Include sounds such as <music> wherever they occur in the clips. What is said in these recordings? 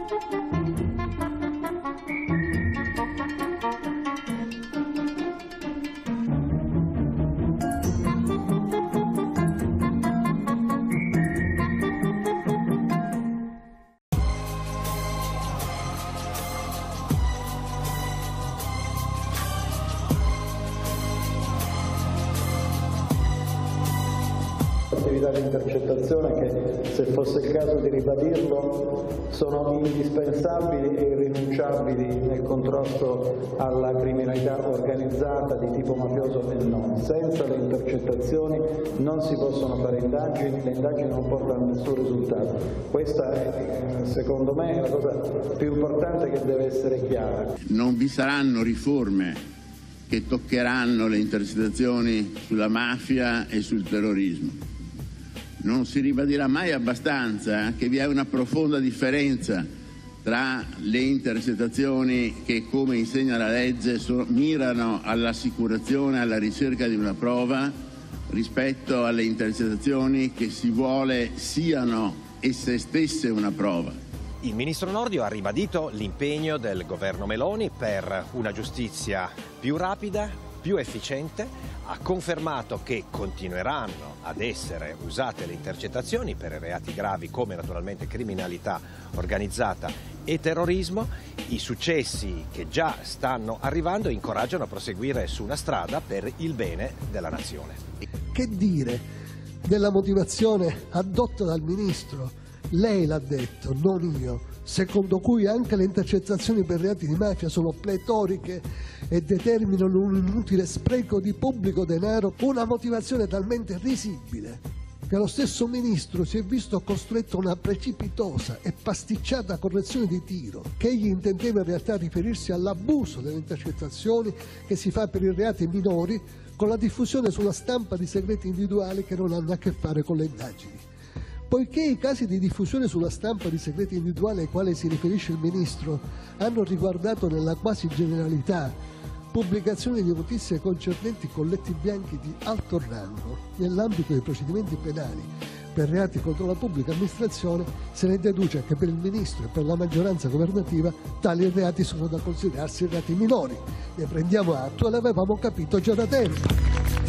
Thank you. l'intercettazione che, se fosse il caso di ribadirlo, sono indispensabili e irrinunciabili nel contrasto alla criminalità organizzata di tipo mafioso e non. Senza le intercettazioni non si possono fare indagini, le indagini non portano a nessun risultato. Questa è, eh, secondo me, la cosa più importante che deve essere chiara. Non vi saranno riforme che toccheranno le intercettazioni sulla mafia e sul terrorismo non si ribadirà mai abbastanza che vi è una profonda differenza tra le intercettazioni che, come insegna la legge, mirano all'assicurazione, alla ricerca di una prova, rispetto alle intercettazioni che si vuole siano esse stesse una prova. Il ministro Nordio ha ribadito l'impegno del governo Meloni per una giustizia più rapida, più efficiente, ha confermato che continueranno ad essere usate le intercettazioni per reati gravi come naturalmente criminalità organizzata e terrorismo. I successi che già stanno arrivando incoraggiano a proseguire su una strada per il bene della nazione. Che dire della motivazione adotta dal Ministro? Lei l'ha detto, non io secondo cui anche le intercettazioni per reati di mafia sono pletoriche e determinano un inutile spreco di pubblico denaro, una motivazione talmente risibile che lo stesso ministro si è visto costretto a una precipitosa e pasticciata correzione di tiro, che egli intendeva in realtà riferirsi all'abuso delle intercettazioni che si fa per i reati minori con la diffusione sulla stampa di segreti individuali che non hanno a che fare con le indagini. Poiché i casi di diffusione sulla stampa di segreti individuali ai quali si riferisce il Ministro hanno riguardato nella quasi generalità pubblicazioni di notizie concernenti colletti bianchi di alto rango nell'ambito dei procedimenti penali per reati contro la pubblica amministrazione, se ne deduce che per il Ministro e per la maggioranza governativa tali reati sono da considerarsi reati minori. Ne prendiamo atto e l'avevamo capito già da tempo.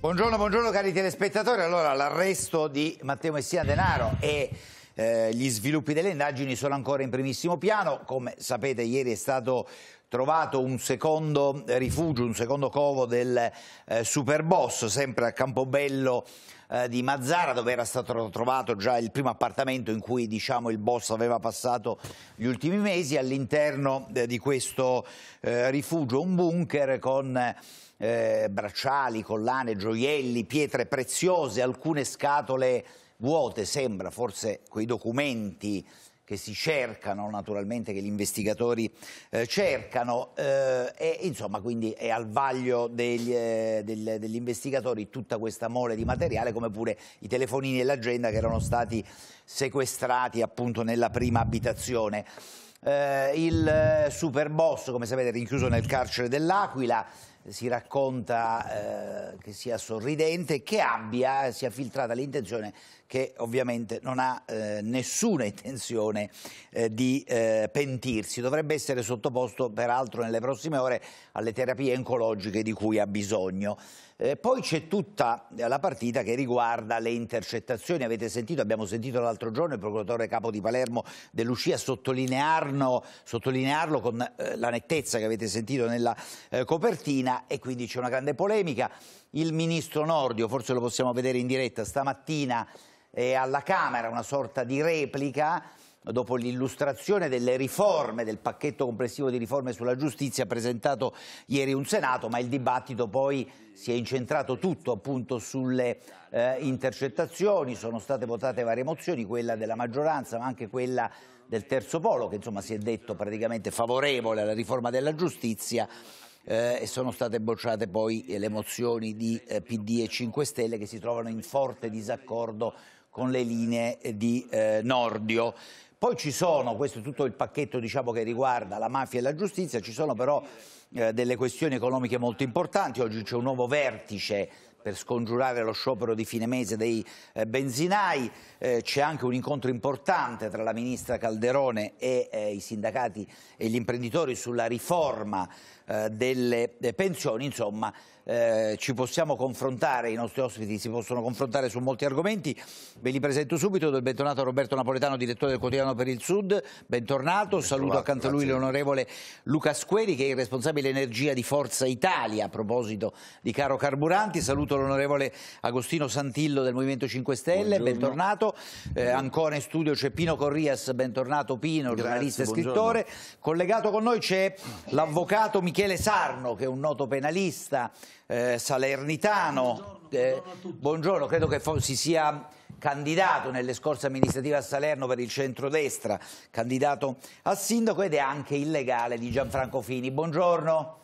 Buongiorno, buongiorno cari telespettatori. Allora, l'arresto di Matteo Messina Denaro e eh, gli sviluppi delle indagini sono ancora in primissimo piano. Come sapete, ieri è stato trovato un secondo rifugio, un secondo covo del eh, Superboss, sempre a Campobello eh, di Mazzara, dove era stato trovato già il primo appartamento in cui diciamo, il boss aveva passato gli ultimi mesi. All'interno eh, di questo eh, rifugio un bunker con eh, bracciali, collane, gioielli, pietre preziose, alcune scatole vuote, sembra forse quei documenti che si cercano, naturalmente che gli investigatori eh, cercano, eh, e insomma quindi è al vaglio degli, eh, del, degli, investigatori tutta questa mole di materiale, come pure i telefonini e l'agenda che erano stati sequestrati appunto nella prima abitazione. Eh, il eh, super boss, come sapete, è rinchiuso nel carcere dell'Aquila, si racconta eh, che sia sorridente, che abbia, sia filtrata l'intenzione che ovviamente non ha eh, nessuna intenzione eh, di eh, pentirsi. Dovrebbe essere sottoposto peraltro nelle prossime ore alle terapie oncologiche di cui ha bisogno. Eh, poi c'è tutta la partita che riguarda le intercettazioni. Avete sentito, abbiamo sentito l'altro giorno il procuratore capo di Palermo De Lucia sottolinearlo, sottolinearlo con eh, la nettezza che avete sentito nella eh, copertina e quindi c'è una grande polemica. Il ministro Nordio, forse lo possiamo vedere in diretta stamattina, eh, alla Camera una sorta di replica dopo l'illustrazione delle riforme, del pacchetto complessivo di riforme sulla giustizia presentato ieri un Senato, ma il dibattito poi si è incentrato tutto appunto sulle eh, intercettazioni, sono state votate varie mozioni, quella della maggioranza ma anche quella del terzo polo che insomma si è detto praticamente favorevole alla riforma della giustizia eh, e sono state bocciate poi le mozioni di eh, PD e 5 Stelle che si trovano in forte disaccordo con le linee di eh, Nordio. Poi ci sono, questo è tutto il pacchetto diciamo, che riguarda la mafia e la giustizia, ci sono però eh, delle questioni economiche molto importanti, oggi c'è un nuovo vertice per scongiurare lo sciopero di fine mese dei eh, benzinai, eh, c'è anche un incontro importante tra la ministra Calderone e eh, i sindacati e gli imprenditori sulla riforma eh, delle eh, pensioni, insomma eh, ci possiamo confrontare, i nostri ospiti si possono confrontare su molti argomenti, ve li presento subito, do bentornato a Roberto Napoletano, direttore del quotidiano per il Sud, bentornato, ben saluto trovato, accanto a lui l'onorevole Luca Squeri che è il responsabile energia di Forza Italia a proposito di caro carburanti, saluto l'onorevole Agostino Santillo del Movimento 5 Stelle, Buongiorno. bentornato, eh, ancora in studio c'è Pino Corrias, bentornato Pino, giornalista e scrittore, collegato con noi c'è l'avvocato Michele Michele Sarno, che è un noto penalista eh, salernitano. Buongiorno, eh, buongiorno, credo che si sia candidato nelle scorse amministrative a Salerno per il centrodestra, candidato a sindaco ed è anche illegale di Gianfranco Fini. Buongiorno.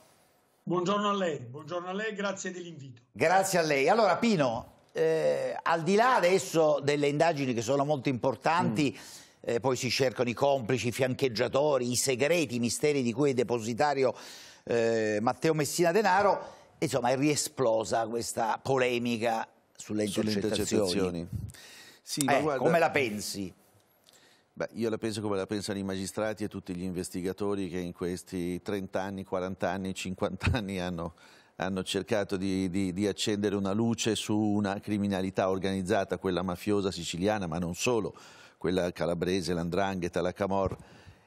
Buongiorno a lei, buongiorno a lei grazie dell'invito. Grazie a lei. Allora Pino, eh, al di là adesso delle indagini che sono molto importanti, mm. Eh, poi si cercano i complici, i fiancheggiatori, i segreti, i misteri di cui è depositario eh, Matteo Messina Denaro. Insomma, è riesplosa questa polemica sulle intercettazioni. Sulle intercettazioni. eh, guarda, come la pensi? Beh, io la penso come la pensano i magistrati e tutti gli investigatori che in questi 30 anni, 40 anni, 50 anni hanno, hanno cercato di, di, di, accendere una luce su una criminalità organizzata, quella mafiosa siciliana, ma non solo, quella calabrese, l'andrangheta, la camorra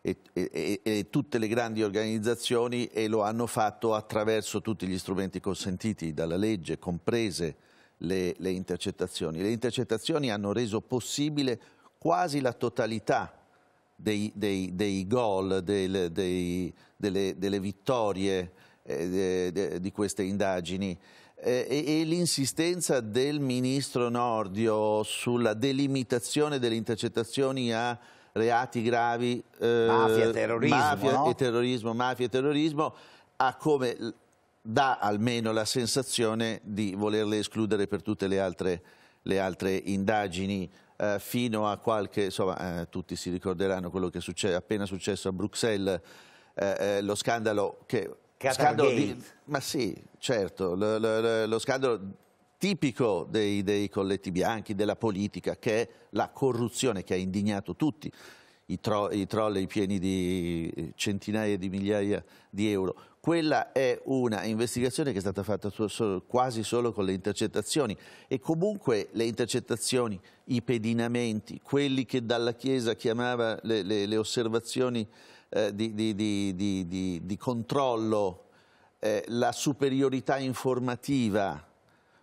e, e, e tutte le grandi organizzazioni e lo hanno fatto attraverso tutti gli strumenti consentiti dalla legge, comprese le, le intercettazioni. Le intercettazioni hanno reso possibile quasi la totalità dei, dei, dei gol, dei, delle, delle, vittorie eh, de, de, di queste indagini eh, e, e l'insistenza del ministro Nordio sulla delimitazione delle intercettazioni a reati gravi, eh, mafia, terrorismo, mafia no? e terrorismo, mafia e terrorismo, ha come dà almeno la sensazione di volerle escludere per tutte le altre, le altre indagini eh, fino a qualche, insomma eh, tutti si ricorderanno quello che è appena successo a Bruxelles, eh, eh, lo scandalo che... Scandalo di, ma sì, certo, lo, lo, lo scandalo tipico dei, dei, colletti bianchi, della politica, che è la corruzione che ha indignato tutti, i, tro, i trolley pieni di centinaia di migliaia di euro. Quella è una investigazione che è stata fatta quasi solo con le intercettazioni e comunque le intercettazioni, i pedinamenti, quelli che dalla Chiesa chiamava le, le, le osservazioni eh, di, di, di, di, controllo, eh, la superiorità informativa,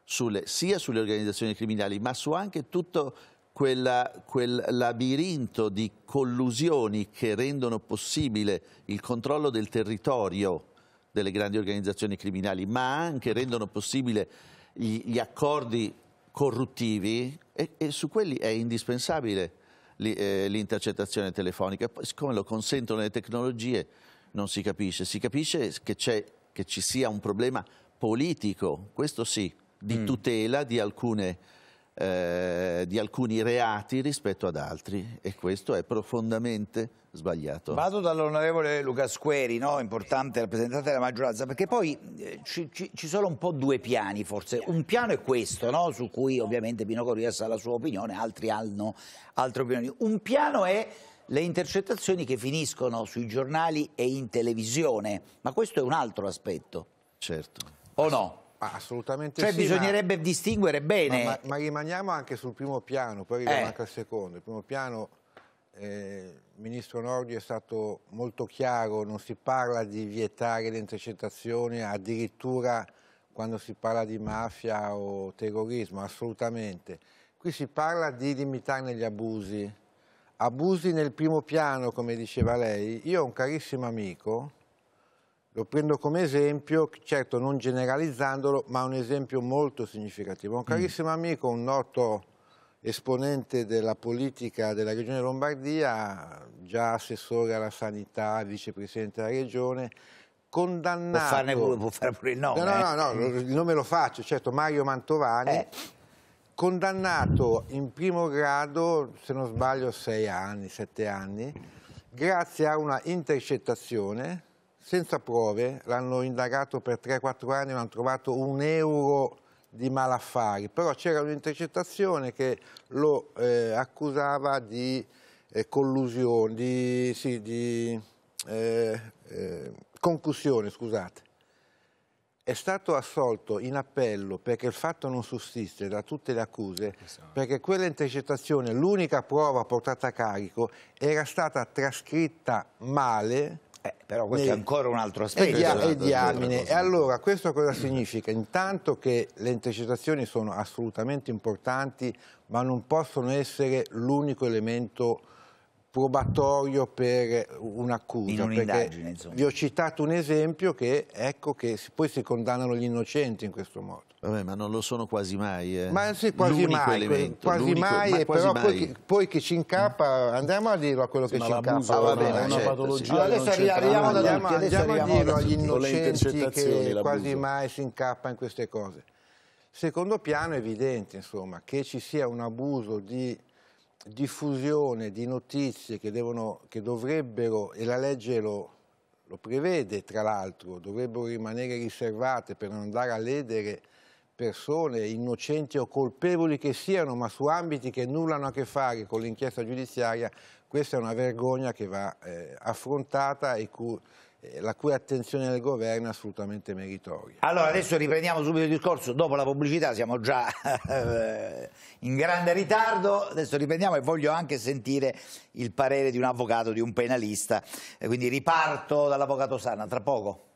sulle, sia sulle organizzazioni criminali, ma su anche tutto quella, quel labirinto di collusioni che rendono possibile il controllo del territorio delle grandi organizzazioni criminali, ma anche rendono possibile gli, gli accordi corruttivi e, e, su quelli è indispensabile eh, l'intercettazione telefonica. Poi, siccome lo consentono le tecnologie, non si capisce. Si capisce che, che ci sia un problema politico, questo sì, di mm. tutela di, alcune, eh, di, alcuni reati rispetto ad altri e questo è profondamente sbagliato. Vado dall'onorevole Luca Squeri, no? importante rappresentante della maggioranza, perché poi eh, ci, ci, ci, sono un po' due piani forse. Un piano è questo, no? su cui ovviamente Pino Corrias ha la sua opinione, altri hanno altre opinioni. Un piano è le intercettazioni che finiscono sui giornali e in televisione, ma questo è un altro aspetto. Certo. O no? Ma assolutamente cioè, sì. Cioè bisognerebbe ma... distinguere bene. Ma, ma, rimaniamo anche sul primo piano, poi arriviamo eh. anche al secondo. Il primo piano, eh, il ministro Nordi è stato molto chiaro, non si parla di vietare le intercettazioni, addirittura quando si parla di mafia o terrorismo, assolutamente. Qui si parla di limitarne gli abusi. Abusi nel primo piano, come diceva lei. Io ho un carissimo amico lo prendo come esempio, certo non generalizzandolo, ma un esempio molto significativo. Un mm. carissimo mm. amico, un noto esponente della politica della regione Lombardia, già assessore alla sanità, vicepresidente della regione, condannato... Può, farne, può fare pure il nome. No, no, eh? no, eh. no, il nome lo faccio, certo, Mario Mantovani, eh. condannato in primo grado, se non sbaglio, sei anni, sette anni, grazie a una intercettazione senza prove, l'hanno indagato per 3-4 anni, non hanno trovato un euro di malaffari, però c'era un'intercettazione che lo eh, accusava di eh, collusione, di, sì, di eh, eh, concussione, scusate. È stato assolto in appello perché il fatto non sussiste da tutte le accuse, esatto. perché quella intercettazione, l'unica prova portata a carico, era stata trascritta male eh, però questo è ancora un altro aspetto. E, diamine. Esatto, esatto, esatto. E allora questo cosa significa? Intanto che le intercettazioni sono assolutamente importanti, ma non possono essere l'unico elemento probatorio per un'accusa. Un perché vi ho citato un esempio che ecco che poi si condannano gli innocenti in questo modo. Vabbè, ma non lo sono quasi mai. Eh. Ma sì, quasi mai, elemento, quasi mai, ma eh, quasi però mai. Poi, che, poi, che, ci incappa, andiamo a dirlo a quello sì, che ci incappa. Va bene, è una certo, patologia. Sì. adesso arriviamo da andiamo, adesso andiamo a dirlo agli innocenti che quasi mai si incappa in queste cose. Secondo piano è evidente, insomma, che ci sia un abuso di diffusione di notizie che, devono, che dovrebbero, e la legge lo, lo prevede tra l'altro, dovrebbero rimanere riservate per non andare a ledere persone innocenti o colpevoli che siano, ma su ambiti che nulla hanno a che fare con l'inchiesta giudiziaria, questa è una vergogna che va eh, affrontata e cu eh, la cui attenzione del governo è assolutamente meritoria. Allora adesso riprendiamo subito il discorso, dopo la pubblicità siamo già eh, in grande ritardo, adesso riprendiamo e voglio anche sentire il parere di un avvocato, di un penalista, quindi riparto dall'avvocato Sanna, tra poco.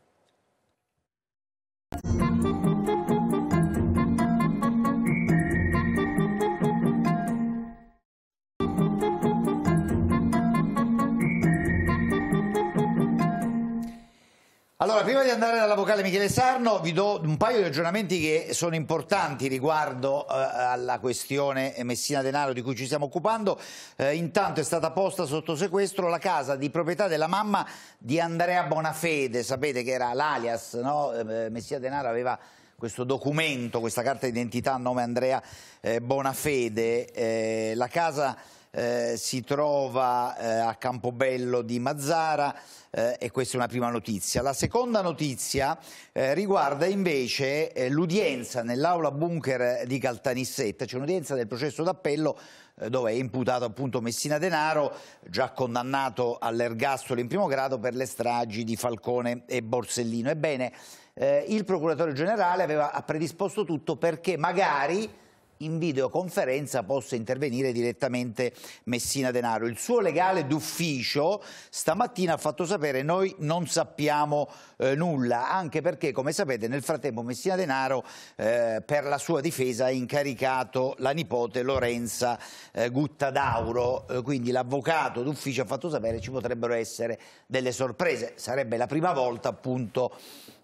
Allora, prima di andare dall'avvocato Michele Sarno, vi do un paio di aggiornamenti che sono importanti riguardo eh, alla questione Messina Denaro di cui ci stiamo occupando. Eh, intanto è stata posta sotto sequestro la casa di proprietà della mamma di Andrea Bonafede, sapete che era l'alias, no? Eh, eh, Messina Denaro aveva questo documento, questa carta d'identità a nome Andrea eh, Bonafede. la casa eh, si trova eh, a Campobello di Mazzara eh, e questa è una prima notizia. La seconda notizia eh, riguarda invece eh, l'udienza nell'aula bunker di Caltanissetta, c'è cioè un'udienza del processo d'appello eh, dove è imputato appunto Messina Denaro, già condannato all'ergastolo in primo grado per le stragi di Falcone e Borsellino. Ebbene, il procuratore generale aveva predisposto tutto perché magari in videoconferenza possa intervenire direttamente Messina Denaro. Il suo legale d'ufficio stamattina ha fatto sapere noi non sappiamo eh, nulla, anche perché come sapete nel frattempo Messina Denaro eh, per la sua difesa ha incaricato la nipote Lorenza eh, Guttadauro, eh, quindi l'avvocato d'ufficio ha fatto sapere ci potrebbero essere delle sorprese, sarebbe la prima volta appunto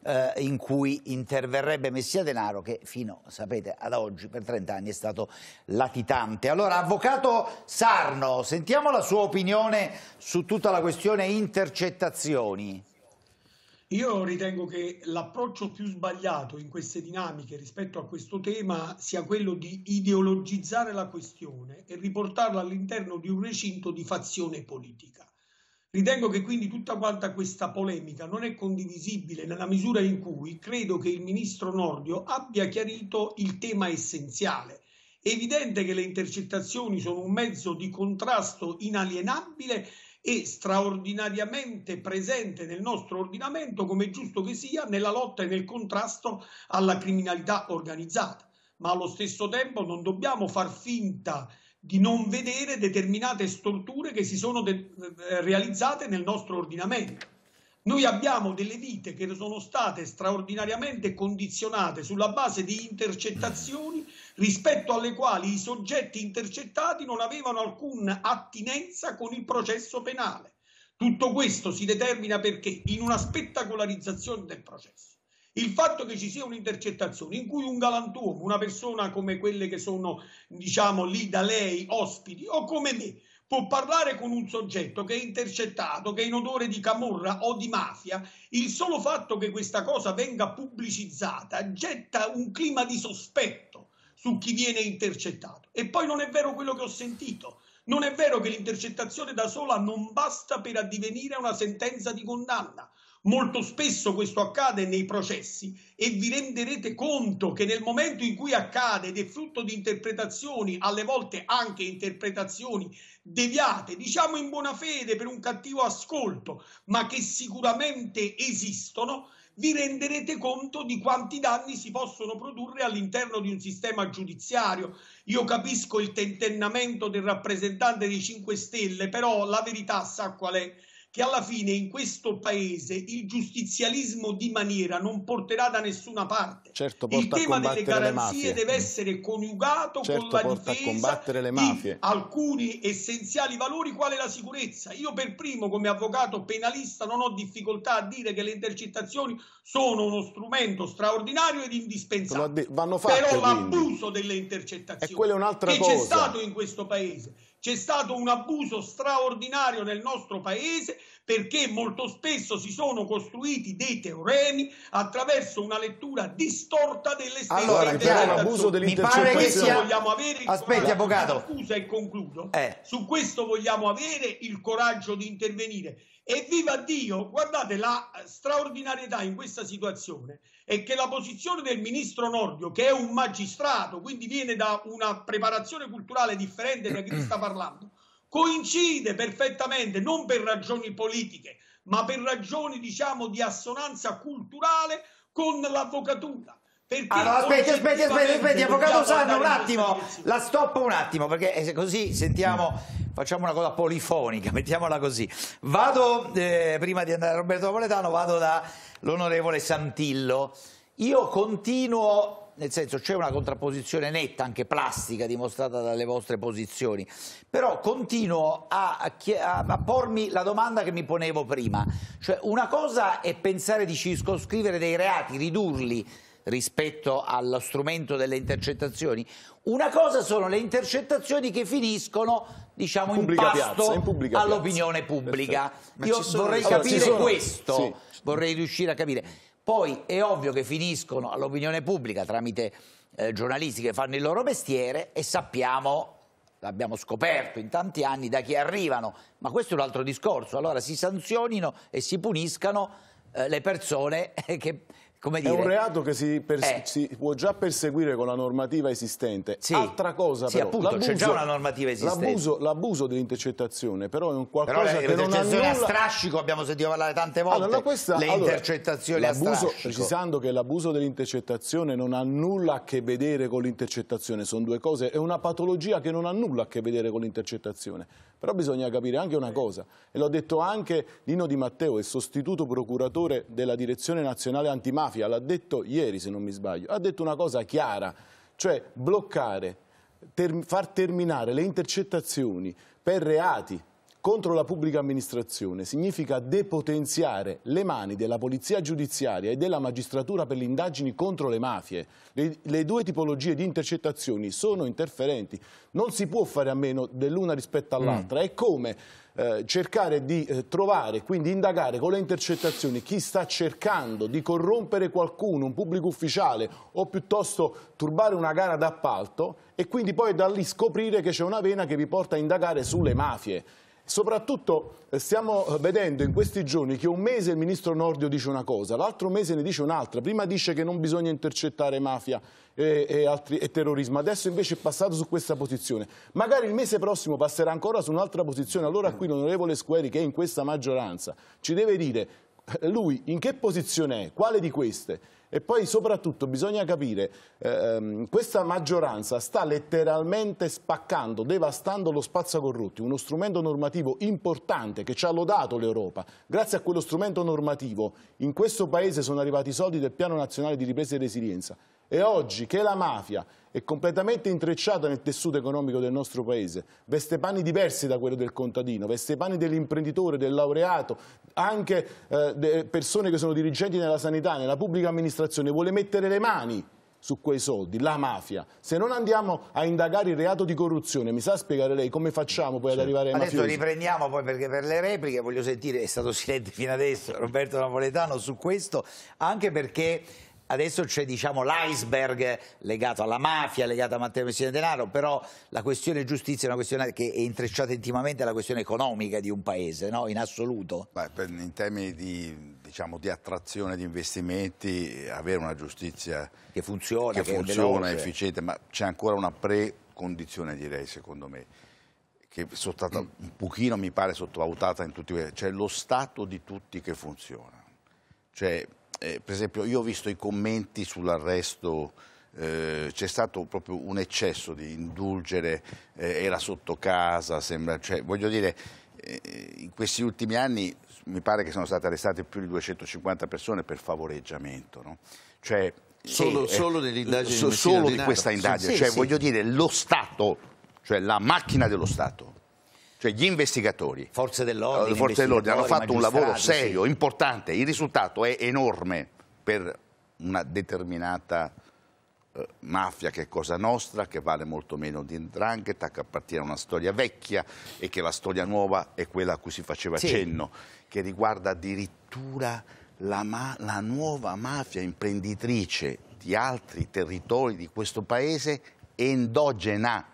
eh, in cui interverrebbe Messia Denaro che fino, sapete, ad oggi per 30 anni è stato latitante. Allora, avvocato Sarno, sentiamo la sua opinione su tutta la questione intercettazioni. Io ritengo che l'approccio più sbagliato in queste dinamiche rispetto a questo tema sia quello di ideologizzare la questione e riportarla all'interno di un recinto di fazione politica. Ritengo che quindi tutta quanta questa polemica non è condivisibile nella misura in cui credo che il ministro Nordio abbia chiarito il tema essenziale. È evidente che le intercettazioni sono un mezzo di contrasto inalienabile e straordinariamente presente nel nostro ordinamento, come è giusto che sia, nella lotta e nel contrasto alla criminalità organizzata. Ma allo stesso tempo non dobbiamo far finta di non vedere determinate storture che si sono de- eh, realizzate nel nostro ordinamento. Noi abbiamo delle vite che sono state straordinariamente condizionate sulla base di intercettazioni rispetto alle quali i soggetti intercettati non avevano alcuna attinenza con il processo penale. Tutto questo si determina perché in una spettacolarizzazione del processo. Il fatto che ci sia un'intercettazione in cui un galantuomo, una persona come quelle che sono, diciamo, lì da lei ospiti o come me, può parlare con un soggetto che è intercettato, che è in odore di camorra o di mafia, il solo fatto che questa cosa venga pubblicizzata getta un clima di sospetto su chi viene intercettato. E poi non è vero quello che ho sentito. Non è vero che l'intercettazione da sola non basta per addivenire a una sentenza di condanna. Molto spesso questo accade nei processi e vi renderete conto che nel momento in cui accade ed è frutto di interpretazioni, alle volte anche interpretazioni deviate, diciamo in buona fede per un cattivo ascolto, ma che sicuramente esistono, vi renderete conto di quanti danni si possono produrre all'interno di un sistema giudiziario. Io capisco il tentennamento del rappresentante dei 5 Stelle, però la verità sa qual è che alla fine in questo paese il giustizialismo di maniera non porterà da nessuna parte. Certo, il tema delle garanzie deve mm. essere coniugato certo, con la difesa di alcuni essenziali valori quale la sicurezza. Io per primo come avvocato penalista non ho difficoltà a dire che le intercettazioni sono uno strumento straordinario ed indispensabile. Fatte, Però l'abuso quindi. delle intercettazioni è che cosa. c'è stato in questo paese c'è stato un abuso straordinario nel nostro paese perché molto spesso si sono costruiti dei teoremi attraverso una lettura distorta delle stesse allora, chiaro, abuso mi pare che sia... vogliamo avere il aspetti coraggio... avvocato scusa e concludo eh. su questo vogliamo avere il coraggio di intervenire e viva Dio, guardate la straordinarietà in questa situazione è che la posizione del ministro Nordio, che è un magistrato, quindi viene da una preparazione culturale differente da chi sta parlando, coincide perfettamente, non per ragioni politiche, ma per ragioni diciamo di assonanza culturale con l'avvocatura perché allora, aspetti, aspetti, aspetti, aspetti, avvocato Sanno, un attimo, la stoppo un attimo, perché eh, così sentiamo, facciamo una cosa polifonica, <laughs> mettiamola così. Vado, eh, prima di andare a Roberto Napoletano, vado dall'onorevole Santillo. Io continuo, nel senso c'è una contrapposizione netta, anche plastica, dimostrata dalle vostre posizioni, però continuo a, a, a pormi la domanda che mi ponevo prima. Cioè, una cosa è pensare di circoscrivere dei reati, ridurli, rispetto allo strumento delle intercettazioni. Una cosa sono le intercettazioni che finiscono diciamo, in, in pasto all'opinione pubblica. Io vorrei sono... capire allora, sono... questo, sì. vorrei riuscire a capire. Poi è ovvio che finiscono all'opinione pubblica tramite eh, giornalisti che fanno il loro mestiere e sappiamo l'abbiamo scoperto in tanti anni, da chi arrivano, ma questo è un altro discorso, allora si sanzionino e si puniscano eh, le persone <laughs> che come dire, è un reato che si, eh. si, può già perseguire con la normativa esistente. Sì. Altra cosa sì, però, appunto, c'è già una normativa esistente. L'abuso, dell'intercettazione però è un qualcosa però che non ha nulla... a strascico abbiamo sentito parlare tante volte, allora, questa, le intercettazioni allora, a strascico. Precisando che l'abuso dell'intercettazione non ha nulla a che vedere con l'intercettazione, sono due cose, è una patologia che non ha nulla a che vedere con l'intercettazione. Però bisogna capire anche una cosa, e l'ho detto anche Nino Di Matteo, il sostituto procuratore della Direzione Nazionale Antimafia, l'ha detto ieri se non mi sbaglio, ha detto una cosa chiara, cioè bloccare, ter far terminare le intercettazioni per reati contro la pubblica amministrazione significa depotenziare le mani della polizia giudiziaria e della magistratura per le indagini contro le mafie. Le, le due tipologie di intercettazioni sono interferenti, non si può fare a meno dell'una rispetto all'altra. Mm. È come eh, cercare di eh, trovare, quindi indagare con le intercettazioni chi sta cercando di corrompere qualcuno, un pubblico ufficiale o piuttosto turbare una gara d'appalto e quindi poi da lì scoprire che c'è una vena che vi porta a indagare sulle mafie. Soprattutto eh, stiamo eh, vedendo in questi giorni che un mese il ministro Nordio dice una cosa, l'altro mese ne dice un'altra. Prima dice che non bisogna intercettare mafia e, e, altri, e, terrorismo, adesso invece è passato su questa posizione. Magari il mese prossimo passerà ancora su un'altra posizione. Allora qui l'onorevole Squeri, che è in questa maggioranza, ci deve dire lui in che posizione è, quale di queste? E poi soprattutto bisogna capire, ehm, questa maggioranza sta letteralmente spaccando, devastando lo spazio corrotti, uno strumento normativo importante che ci ha lodato l'Europa. Grazie a quello strumento normativo in questo Paese sono arrivati i soldi del Piano Nazionale di Ripresa e Resilienza. E oggi che la mafia è completamente intrecciata nel tessuto economico del nostro paese, veste panni diversi da quello del contadino, veste panni dell'imprenditore, del laureato, anche eh, persone che sono dirigenti nella sanità, nella pubblica amministrazione, vuole mettere le mani su quei soldi, la mafia. Se non andiamo a indagare il reato di corruzione, mi sa spiegare lei come facciamo poi certo. ad arrivare ai adesso mafiosi? Adesso riprendiamo poi perché per le repliche voglio sentire, è stato silente fino adesso Roberto Napoletano su questo, anche perché adesso c'è diciamo, l'iceberg legato alla mafia, legato a Matteo mantenere denaro, però la questione giustizia è una questione che è intrecciata intimamente alla questione economica di un paese, no? in assoluto. Beh, per, in termini di, diciamo, di, attrazione di investimenti, avere una giustizia che funziona, che funziona efficiente, ma c'è ancora una precondizione direi secondo me che è stata mm. un pochino mi pare sottovalutata in tutti c'è cioè lo stato di tutti che funziona cioè eh, per esempio io ho visto i commenti sull'arresto eh, c'è stato proprio un eccesso di indulgere, eh, era sotto casa, sembra, cioè, voglio dire, eh, in questi ultimi anni mi pare che sono state arrestate più di 250 persone per favoreggiamento. No? Cioè, solo, eh, solo, eh, so, solo di questa indagine, sì, cioè, sì. voglio dire, lo Stato, cioè la macchina dello Stato, cioè gli investigatori, forze dell'ordine, eh, forze dell'ordine hanno fatto un lavoro serio, sì. importante, il risultato è enorme per una determinata eh, mafia che è cosa nostra, che vale molto meno di Ndrangheta, che appartiene a una storia vecchia e che la storia nuova è quella a cui si faceva sì. cenno, che riguarda addirittura la, la nuova mafia imprenditrice di altri territori di questo paese endogena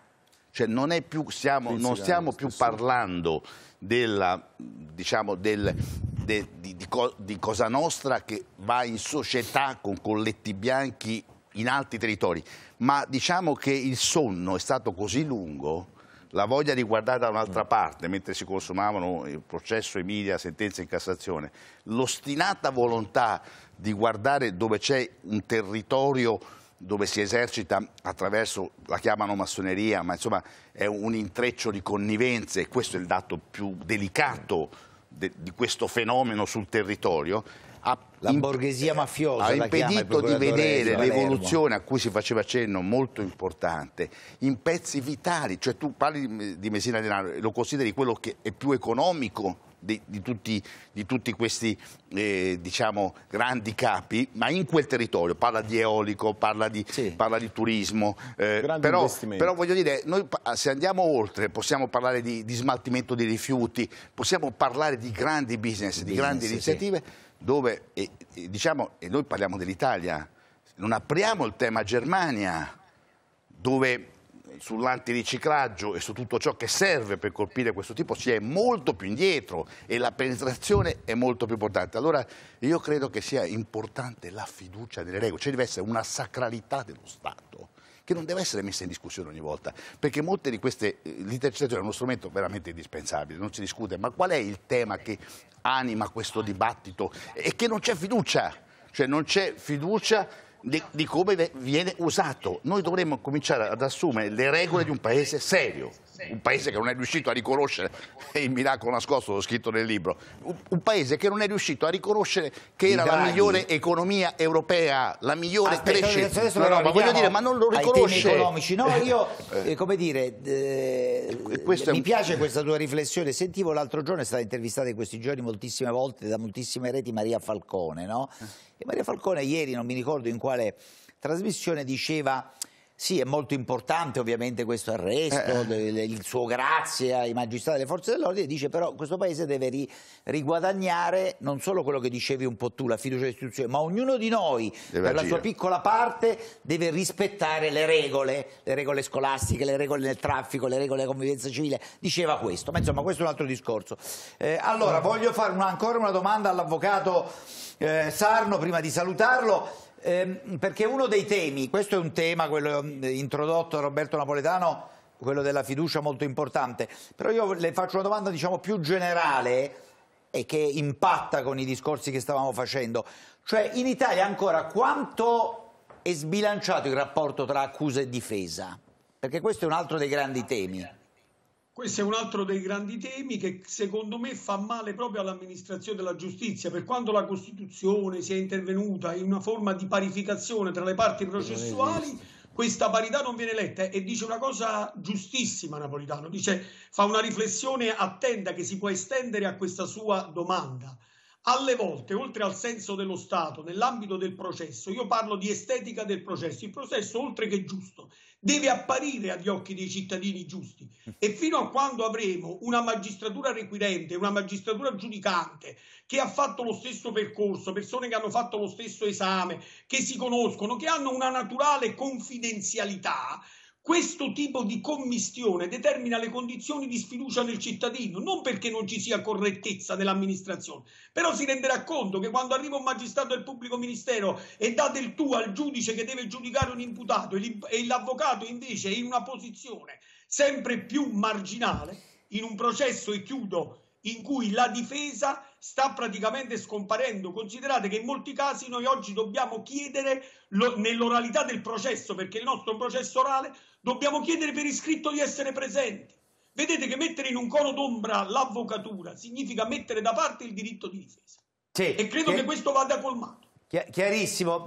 cioè non, più, siamo, non stiamo più parlando della, diciamo, del, de, di, di, di Cosa Nostra che va in società con colletti bianchi in altri territori, ma diciamo che il sonno è stato così lungo la voglia di guardare da un'altra mm. parte mentre si consumavano il processo Emilia, sentenza in Cassazione, l'ostinata volontà di guardare dove c'è un territorio dove si esercita attraverso, la chiamano massoneria, ma insomma è un intreccio di connivenze, e questo è il dato più delicato de, di questo fenomeno sul territorio, ha la borghesia eh, mafiosa ha impedito di vedere l'evoluzione a cui si faceva accenno molto importante in pezzi vitali, cioè tu parli di Messina Denaro eh, lo consideri quello che è più economico di, di, tutti, di tutti, questi eh, diciamo, grandi capi, ma in quel territorio parla di eolico, parla di, sì. parla di turismo, eh, però, però, voglio dire, noi se andiamo oltre possiamo parlare di, smaltimento dei rifiuti, possiamo parlare di grandi business, business di grandi iniziative. Sì dove, e, e, diciamo, e noi parliamo dell'Italia, non apriamo il tema Germania, dove sull'antiriciclaggio e su tutto ciò che serve per colpire questo tipo si è molto più indietro e la penetrazione è molto più importante. Allora io credo che sia importante la fiducia delle regole, cioè deve essere una sacralità dello Stato che non deve essere messa in discussione ogni volta, perché molte di queste, eh, l'intercettazione è uno strumento veramente indispensabile, non si discute, ma qual è il tema che anima questo dibattito e che non c'è fiducia, cioè non c'è fiducia di, di, come viene usato. Noi dovremmo cominciare ad assumere le regole di un paese serio, un paese che non è riuscito a riconoscere, <laughs> il miracolo nascosto l'ho scritto nel libro, un, un, paese che non è riuscito a riconoscere che era la migliore economia europea, la migliore Aspetta, crescita. Adesso, no, no, ma voglio dire, ma non lo riconosce. economici. No, io, <laughs> eh. eh, come dire, eh, mi un... piace questa tua riflessione. Sentivo l'altro giorno, è stata intervistata in questi giorni moltissime volte da moltissime reti Maria Falcone, no? E Maria Falcone ieri, non mi ricordo in quale trasmissione, diceva sì, è molto importante ovviamente questo arresto, eh. eh. il suo grazie ai magistrati delle forze dell'ordine, dice però questo paese deve ri riguadagnare non solo quello che dicevi un po' tu, la fiducia delle istituzioni, ma ognuno di noi, deve per agire. la sua piccola parte, deve rispettare le regole, le regole scolastiche, le regole del traffico, le regole della convivenza civile, diceva questo, ma insomma questo è un altro discorso. Eh, allora, voglio fare una, ancora una domanda all'avvocato eh, Sarno prima di salutarlo ehm, perché uno dei temi, questo è un tema, quello ehm, introdotto da Roberto Napoletano, quello della fiducia molto importante, però io le faccio una domanda diciamo più generale e che impatta con i discorsi che stavamo facendo, cioè in Italia ancora quanto è sbilanciato il rapporto tra accusa e difesa? Perché questo è un altro dei grandi temi. Questo è un altro dei grandi temi che secondo me fa male proprio all'amministrazione della giustizia, per quanto la Costituzione sia intervenuta in una forma di parificazione tra le parti processuali questa parità non viene letta e dice una cosa giustissima Napolitano, dice, fa una riflessione attenta che si può estendere a questa sua domanda. Alle volte, oltre al senso dello Stato, nell'ambito del processo, io parlo di estetica del processo, il processo oltre che giusto deve apparire agli occhi dei cittadini giusti e fino a quando avremo una magistratura requirente, una magistratura giudicante che ha fatto lo stesso percorso, persone che hanno fatto lo stesso esame, che si conoscono, che hanno una naturale confidenzialità, questo tipo di commistione determina le condizioni di sfiducia nel cittadino, non perché non ci sia correttezza dell'amministrazione, però si renderà conto che quando arriva un magistrato del pubblico ministero e dà del tu al giudice che deve giudicare un imputato e l'avvocato invece è in una posizione sempre più marginale, in un processo, e chiudo, in cui la difesa sta praticamente scomparendo. Considerate che in molti casi noi oggi dobbiamo chiedere lo, nell'oralità del processo, perché il nostro processo orale dobbiamo chiedere per iscritto di essere presenti. Vedete che mettere in un cono d'ombra l'avvocatura significa mettere da parte il diritto di difesa. Sì, e credo che... che questo vada colmato. Chiarissimo,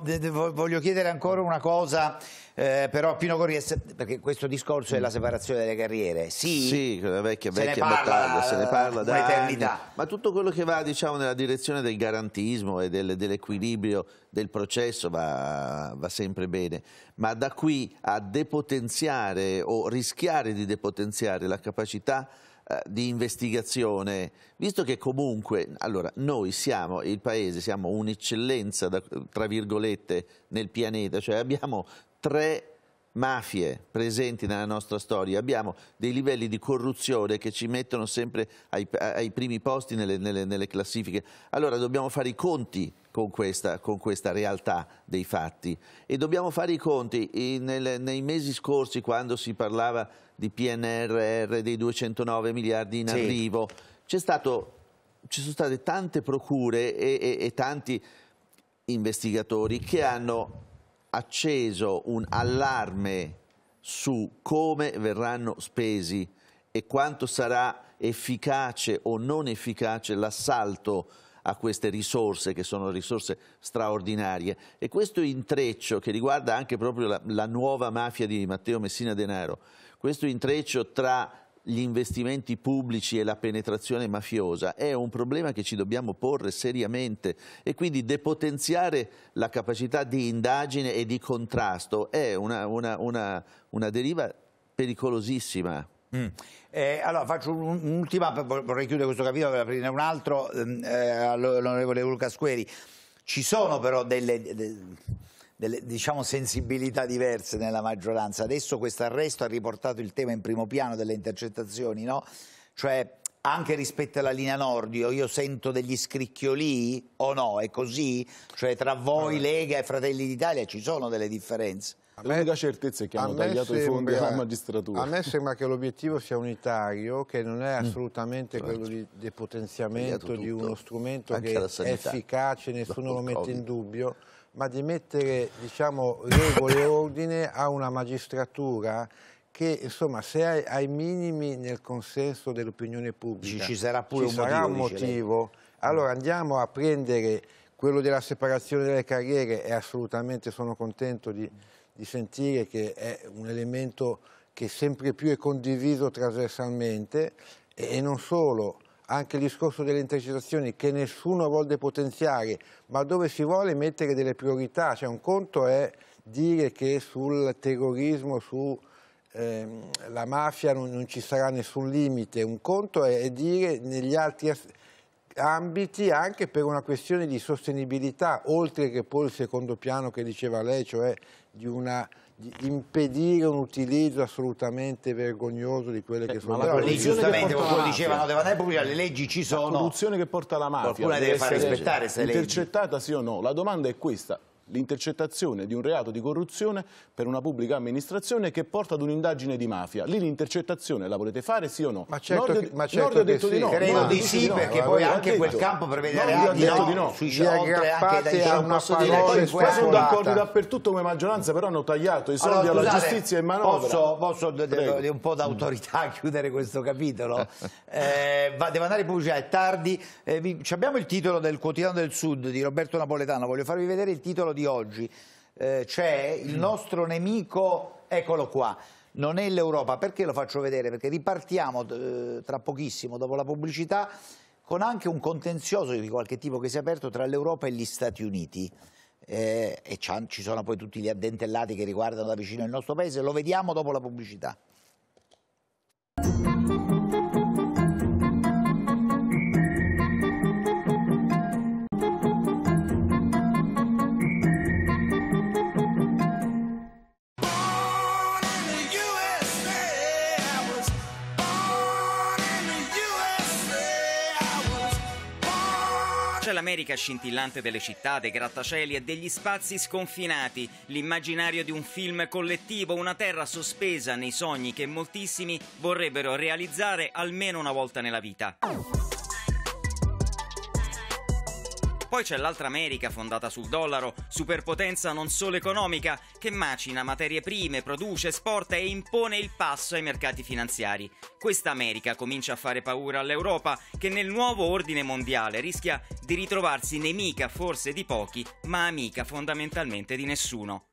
voglio chiedere ancora una cosa eh, però a Pino Corriere, perché questo discorso è la separazione delle carriere, sì, sì vecchia, se vecchia parla, battaglia, se ne parla da eternità. ma tutto quello che va diciamo, nella direzione del garantismo e del, dell'equilibrio del processo va, va sempre bene, ma da qui a depotenziare o rischiare di depotenziare la capacità eh, di investigazione, visto che comunque allora, noi siamo il paese, siamo un'eccellenza, tra virgolette, nel pianeta, cioè abbiamo tre mafie presenti nella nostra storia, abbiamo dei livelli di corruzione che ci mettono sempre ai, ai primi posti nelle, nelle, nelle, classifiche. Allora dobbiamo fare i conti con questa, con questa realtà dei fatti e dobbiamo fare i conti. In, nel, nei mesi scorsi quando si parlava di PNRR dei 209 miliardi in sì. arrivo. Stato, ci sono state tante procure e, e, e tanti investigatori che hanno acceso un allarme su come verranno spesi e quanto sarà efficace o non efficace l'assalto a queste risorse che sono risorse straordinarie e questo intreccio che riguarda anche proprio la, la nuova mafia di Matteo Messina Denaro questo intreccio tra gli investimenti pubblici e la penetrazione mafiosa è un problema che ci dobbiamo porre seriamente e quindi depotenziare la capacità di indagine e di contrasto è una, una, una, una deriva pericolosissima. Mm. Eh, allora faccio un'ultima, vorrei chiudere questo capitolo per aprirne un altro ehm, eh, all'onorevole Luca Squeri. Ci sono però delle, de delle diciamo, sensibilità diverse nella maggioranza. Adesso questo arresto ha riportato il tema in primo piano delle intercettazioni, no? Cioè anche rispetto alla linea nord, io, sento degli scricchioli o no? È così? Cioè tra voi, Lega e Fratelli d'Italia ci sono delle differenze? A me, L'unica certezza è che hanno tagliato sembra, i fondi alla magistratura. A me sembra che l'obiettivo sia unitario, che non è mm. assolutamente mm. quello di depotenziamento di uno strumento Anche che è efficace, nessuno Dopo lo mette in dubbio ma di mettere diciamo, regole e ordine a una magistratura che insomma se hai ai minimi nel consenso dell'opinione pubblica ci, sarà pure ci un sarà motivo, motivo. allora andiamo a prendere quello della separazione delle carriere e assolutamente sono contento di, di sentire che è un elemento che sempre più è condiviso trasversalmente e non solo anche il discorso delle intercettazioni che nessuno vuole potenziare, ma dove si vuole mettere delle priorità, cioè un conto è dire che sul terrorismo, sulla ehm, mafia non, non, ci sarà nessun limite, un conto è dire negli altri aspetti ambiti anche per una questione di sostenibilità, oltre che poi il secondo piano che diceva lei, cioè di una di impedire un utilizzo assolutamente vergognoso di quelle che sono le leggi. Giustamente, come diceva non deve andare pubblica, le leggi ci sono. La corruzione che porta alla mafia. Qualcuna deve, far rispettare se intercettata leggi. sì o no. La domanda è questa, l'intercettazione di un reato di corruzione per una pubblica amministrazione che porta ad un'indagine di mafia. Lì l'intercettazione la volete fare sì o no? Ma certo, Nordio, ma certo Nordio ha detto sì. no. Credo di sì, no, perché poi anche detto. quel campo prevede reati detto no, di no. sui oltre anche dai a una parola Qua sono d'accordo dappertutto come maggioranza, però hanno tagliato i soldi alla giustizia in manovra. Posso, un po' d'autorità chiudere questo capitolo? <laughs> Eh, va, devo andare in pubblicità, è tardi. Eh, abbiamo il titolo del quotidiano del Sud di Roberto Napoletano, voglio farvi vedere il titolo di di oggi eh, c'è il nostro nemico, eccolo qua, non è l'Europa. Perché lo faccio vedere? Perché ripartiamo eh, tra pochissimo, dopo la pubblicità, con anche un contenzioso di qualche tipo che si è aperto tra l'Europa e gli Stati Uniti. Eh, e ci sono poi tutti gli addentellati che riguardano da vicino il nostro paese, lo vediamo dopo la pubblicità. America scintillante delle città, dei grattacieli e degli spazi sconfinati, l'immaginario di un film collettivo, una terra sospesa nei sogni che moltissimi vorrebbero realizzare almeno una volta nella vita. Poi c'è l'altra America fondata sul dollaro, superpotenza non solo economica, che macina materie prime, produce, esporta e impone il passo ai mercati finanziari. Questa America comincia a fare paura all'Europa che nel nuovo ordine mondiale rischia di ritrovarsi nemica forse di pochi, ma amica fondamentalmente di nessuno.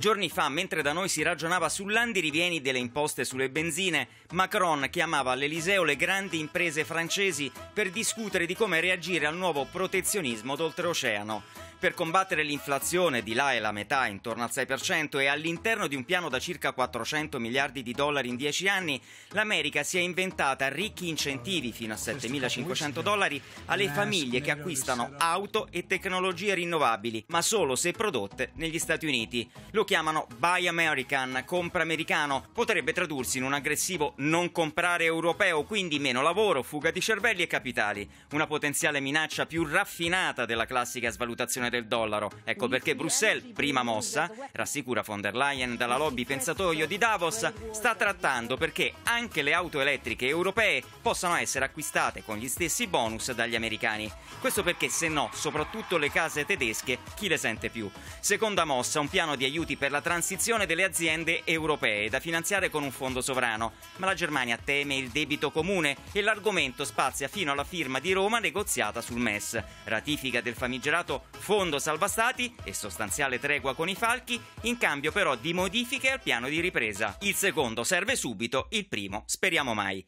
Giorni fa, mentre da noi si ragionava sull'andirivieni delle imposte sulle benzine, Macron chiamava all'Eliseo le grandi imprese francesi per discutere di come reagire al nuovo protezionismo d'oltreoceano per combattere l'inflazione di là e la metà, intorno al 6%, e all'interno di un piano da circa 400 miliardi di dollari in 10 anni, l'America si è inventata ricchi incentivi fino a 7.500 dollari alle famiglie che acquistano auto e tecnologie rinnovabili, ma solo se prodotte negli Stati Uniti. Lo chiamano Buy American, compra americano. Potrebbe tradursi in un aggressivo non comprare europeo, quindi meno lavoro, fuga di cervelli e capitali. Una potenziale minaccia più raffinata della classica svalutazione del dollaro. Ecco perché Bruxelles, prima mossa, rassicura von der Leyen dalla lobby pensatoio di Davos, sta trattando perché anche le auto elettriche europee possano essere acquistate con gli stessi bonus dagli americani. Questo perché se no, soprattutto le case tedesche, chi le sente più? Seconda mossa, un piano di aiuti per la transizione delle aziende europee da finanziare con un fondo sovrano, ma la Germania teme il debito comune e l'argomento spazia fino alla firma di Roma negoziata sul MES, ratifica del famigerato fondo secondo salva stati e sostanziale tregua con i falchi, in cambio però di modifiche al piano di ripresa. Il secondo serve subito, il primo speriamo mai.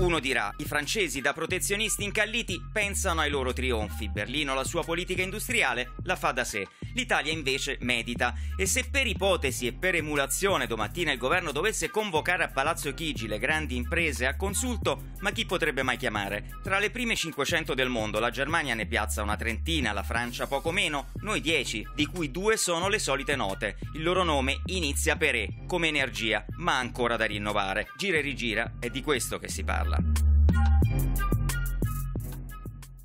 Uno dirà, i francesi da protezionisti incalliti pensano ai loro trionfi, Berlino la sua politica industriale la fa da sé, l'Italia invece medita e se per ipotesi e per emulazione domattina il governo dovesse convocare a Palazzo Chigi le grandi imprese a consulto, ma chi potrebbe mai chiamare? Tra le prime 500 del mondo la Germania ne piazza una trentina, la Francia poco meno, noi 10, di cui due sono le solite note. Il loro nome inizia per E, come energia, ma ancora da rinnovare. Gira e rigira, è di questo che si parla. charla.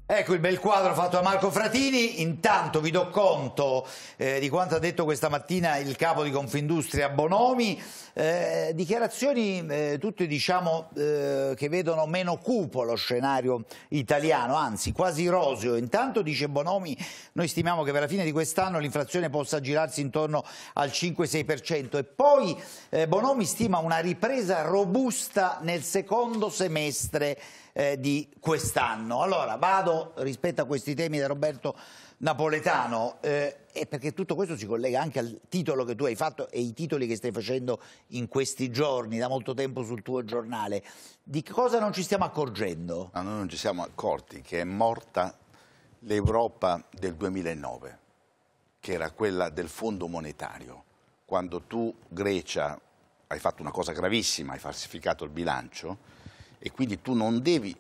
Ecco il bel quadro fatto da Marco Fratini, intanto vi do conto eh, di quanto ha detto questa mattina il capo di Confindustria Bonomi, eh, dichiarazioni eh, tutte diciamo eh, che vedono meno cupo lo scenario italiano, anzi quasi roseo, intanto dice Bonomi noi stimiamo che per la fine di quest'anno l'inflazione possa girarsi intorno al 5-6% e poi eh, Bonomi stima una ripresa robusta nel secondo semestre eh, di quest'anno. Allora, vado rispetto a questi temi da Roberto Napoletano, eh, perché tutto questo si collega anche al titolo che tu hai fatto e ai titoli che stai facendo in questi giorni, da molto tempo sul tuo giornale. Di cosa non ci stiamo accorgendo? No, noi non ci siamo accorti che è morta l'Europa del 2009, che era quella del fondo monetario. Quando tu, Grecia, hai fatto una cosa gravissima, hai falsificato il bilancio, e quindi tu non devi...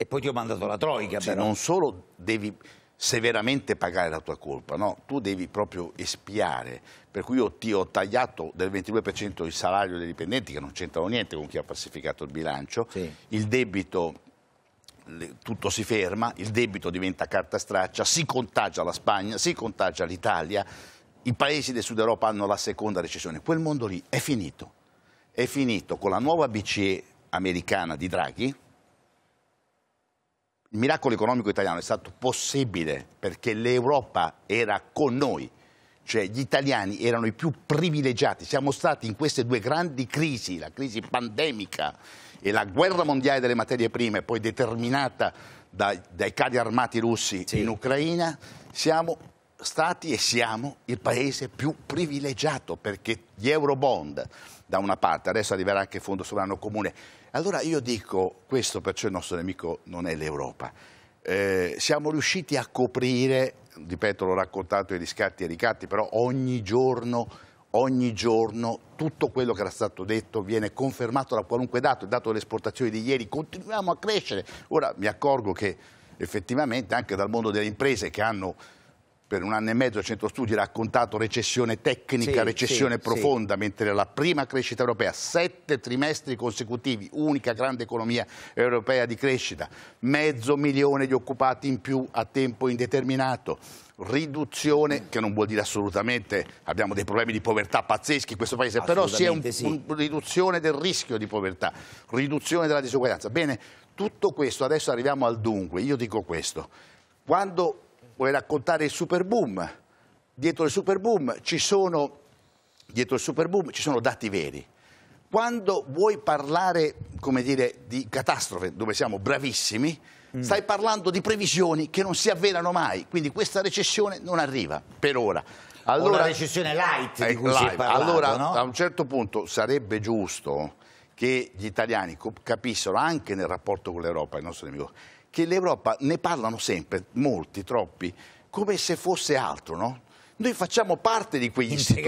E poi ti ho mandato la troica, cioè, però. Non solo devi severamente pagare la tua colpa, no? Tu devi proprio espiare. Per cui io ti ho tagliato del 22% il salario dei dipendenti, che non c'entrano niente con chi ha falsificato il bilancio, sì. il debito tutto si ferma, il debito diventa carta straccia, si contagia la Spagna, si contagia l'Italia, i paesi del sud Europa hanno la seconda recessione, quel mondo lì è finito, è finito con la nuova BCE americana di Draghi, il miracolo economico italiano è stato possibile perché l'Europa era con noi, cioè gli italiani erano i più privilegiati, siamo stati in queste due grandi crisi, la crisi pandemica e la guerra mondiale delle materie prime, poi determinata dai, dai cali armati russi sì. in Ucraina, siamo stati e siamo il paese più privilegiato perché gli euro bond da una parte, adesso arriverà anche il Fondo Sovrano Comune, allora io dico, questo perciò il nostro nemico non è l'Europa, eh, siamo riusciti a coprire, ripeto l'ho raccontato i riscatti e i ricatti, però ogni giorno, ogni giorno tutto quello che era stato detto viene confermato da qualunque dato, il dato delle esportazioni di ieri, continuiamo a crescere. Ora mi accorgo che effettivamente anche dal mondo delle imprese che hanno per un anno e mezzo il centro studi ha raccontato recessione tecnica, sì, recessione sì, profonda, sì. mentre la prima crescita europea, sette trimestri consecutivi, unica grande economia europea di crescita, mezzo milione di occupati in più a tempo indeterminato, riduzione, che non vuol dire assolutamente, abbiamo dei problemi di povertà pazzeschi in questo paese, però si è un, un, riduzione del rischio di povertà, riduzione della disuguaglianza. Bene, tutto questo, adesso arriviamo al dunque, io dico questo, quando vuole raccontare il super boom. Dietro il superboom ci sono, superboom ci sono dati veri. Quando vuoi parlare, dire, di catastrofe, dove siamo bravissimi, mm. stai parlando di previsioni che non si avverano mai. Quindi questa recessione non arriva, per ora. Allora, una recessione light di eh, cui live. si è parlato, Allora, no? a un certo punto sarebbe giusto che gli italiani capissero anche nel rapporto con l'Europa, il nostro nemico, che l'Europa ne parlano sempre, molti, troppi, come se fosse altro, no? Noi facciamo parte di quegli istituti,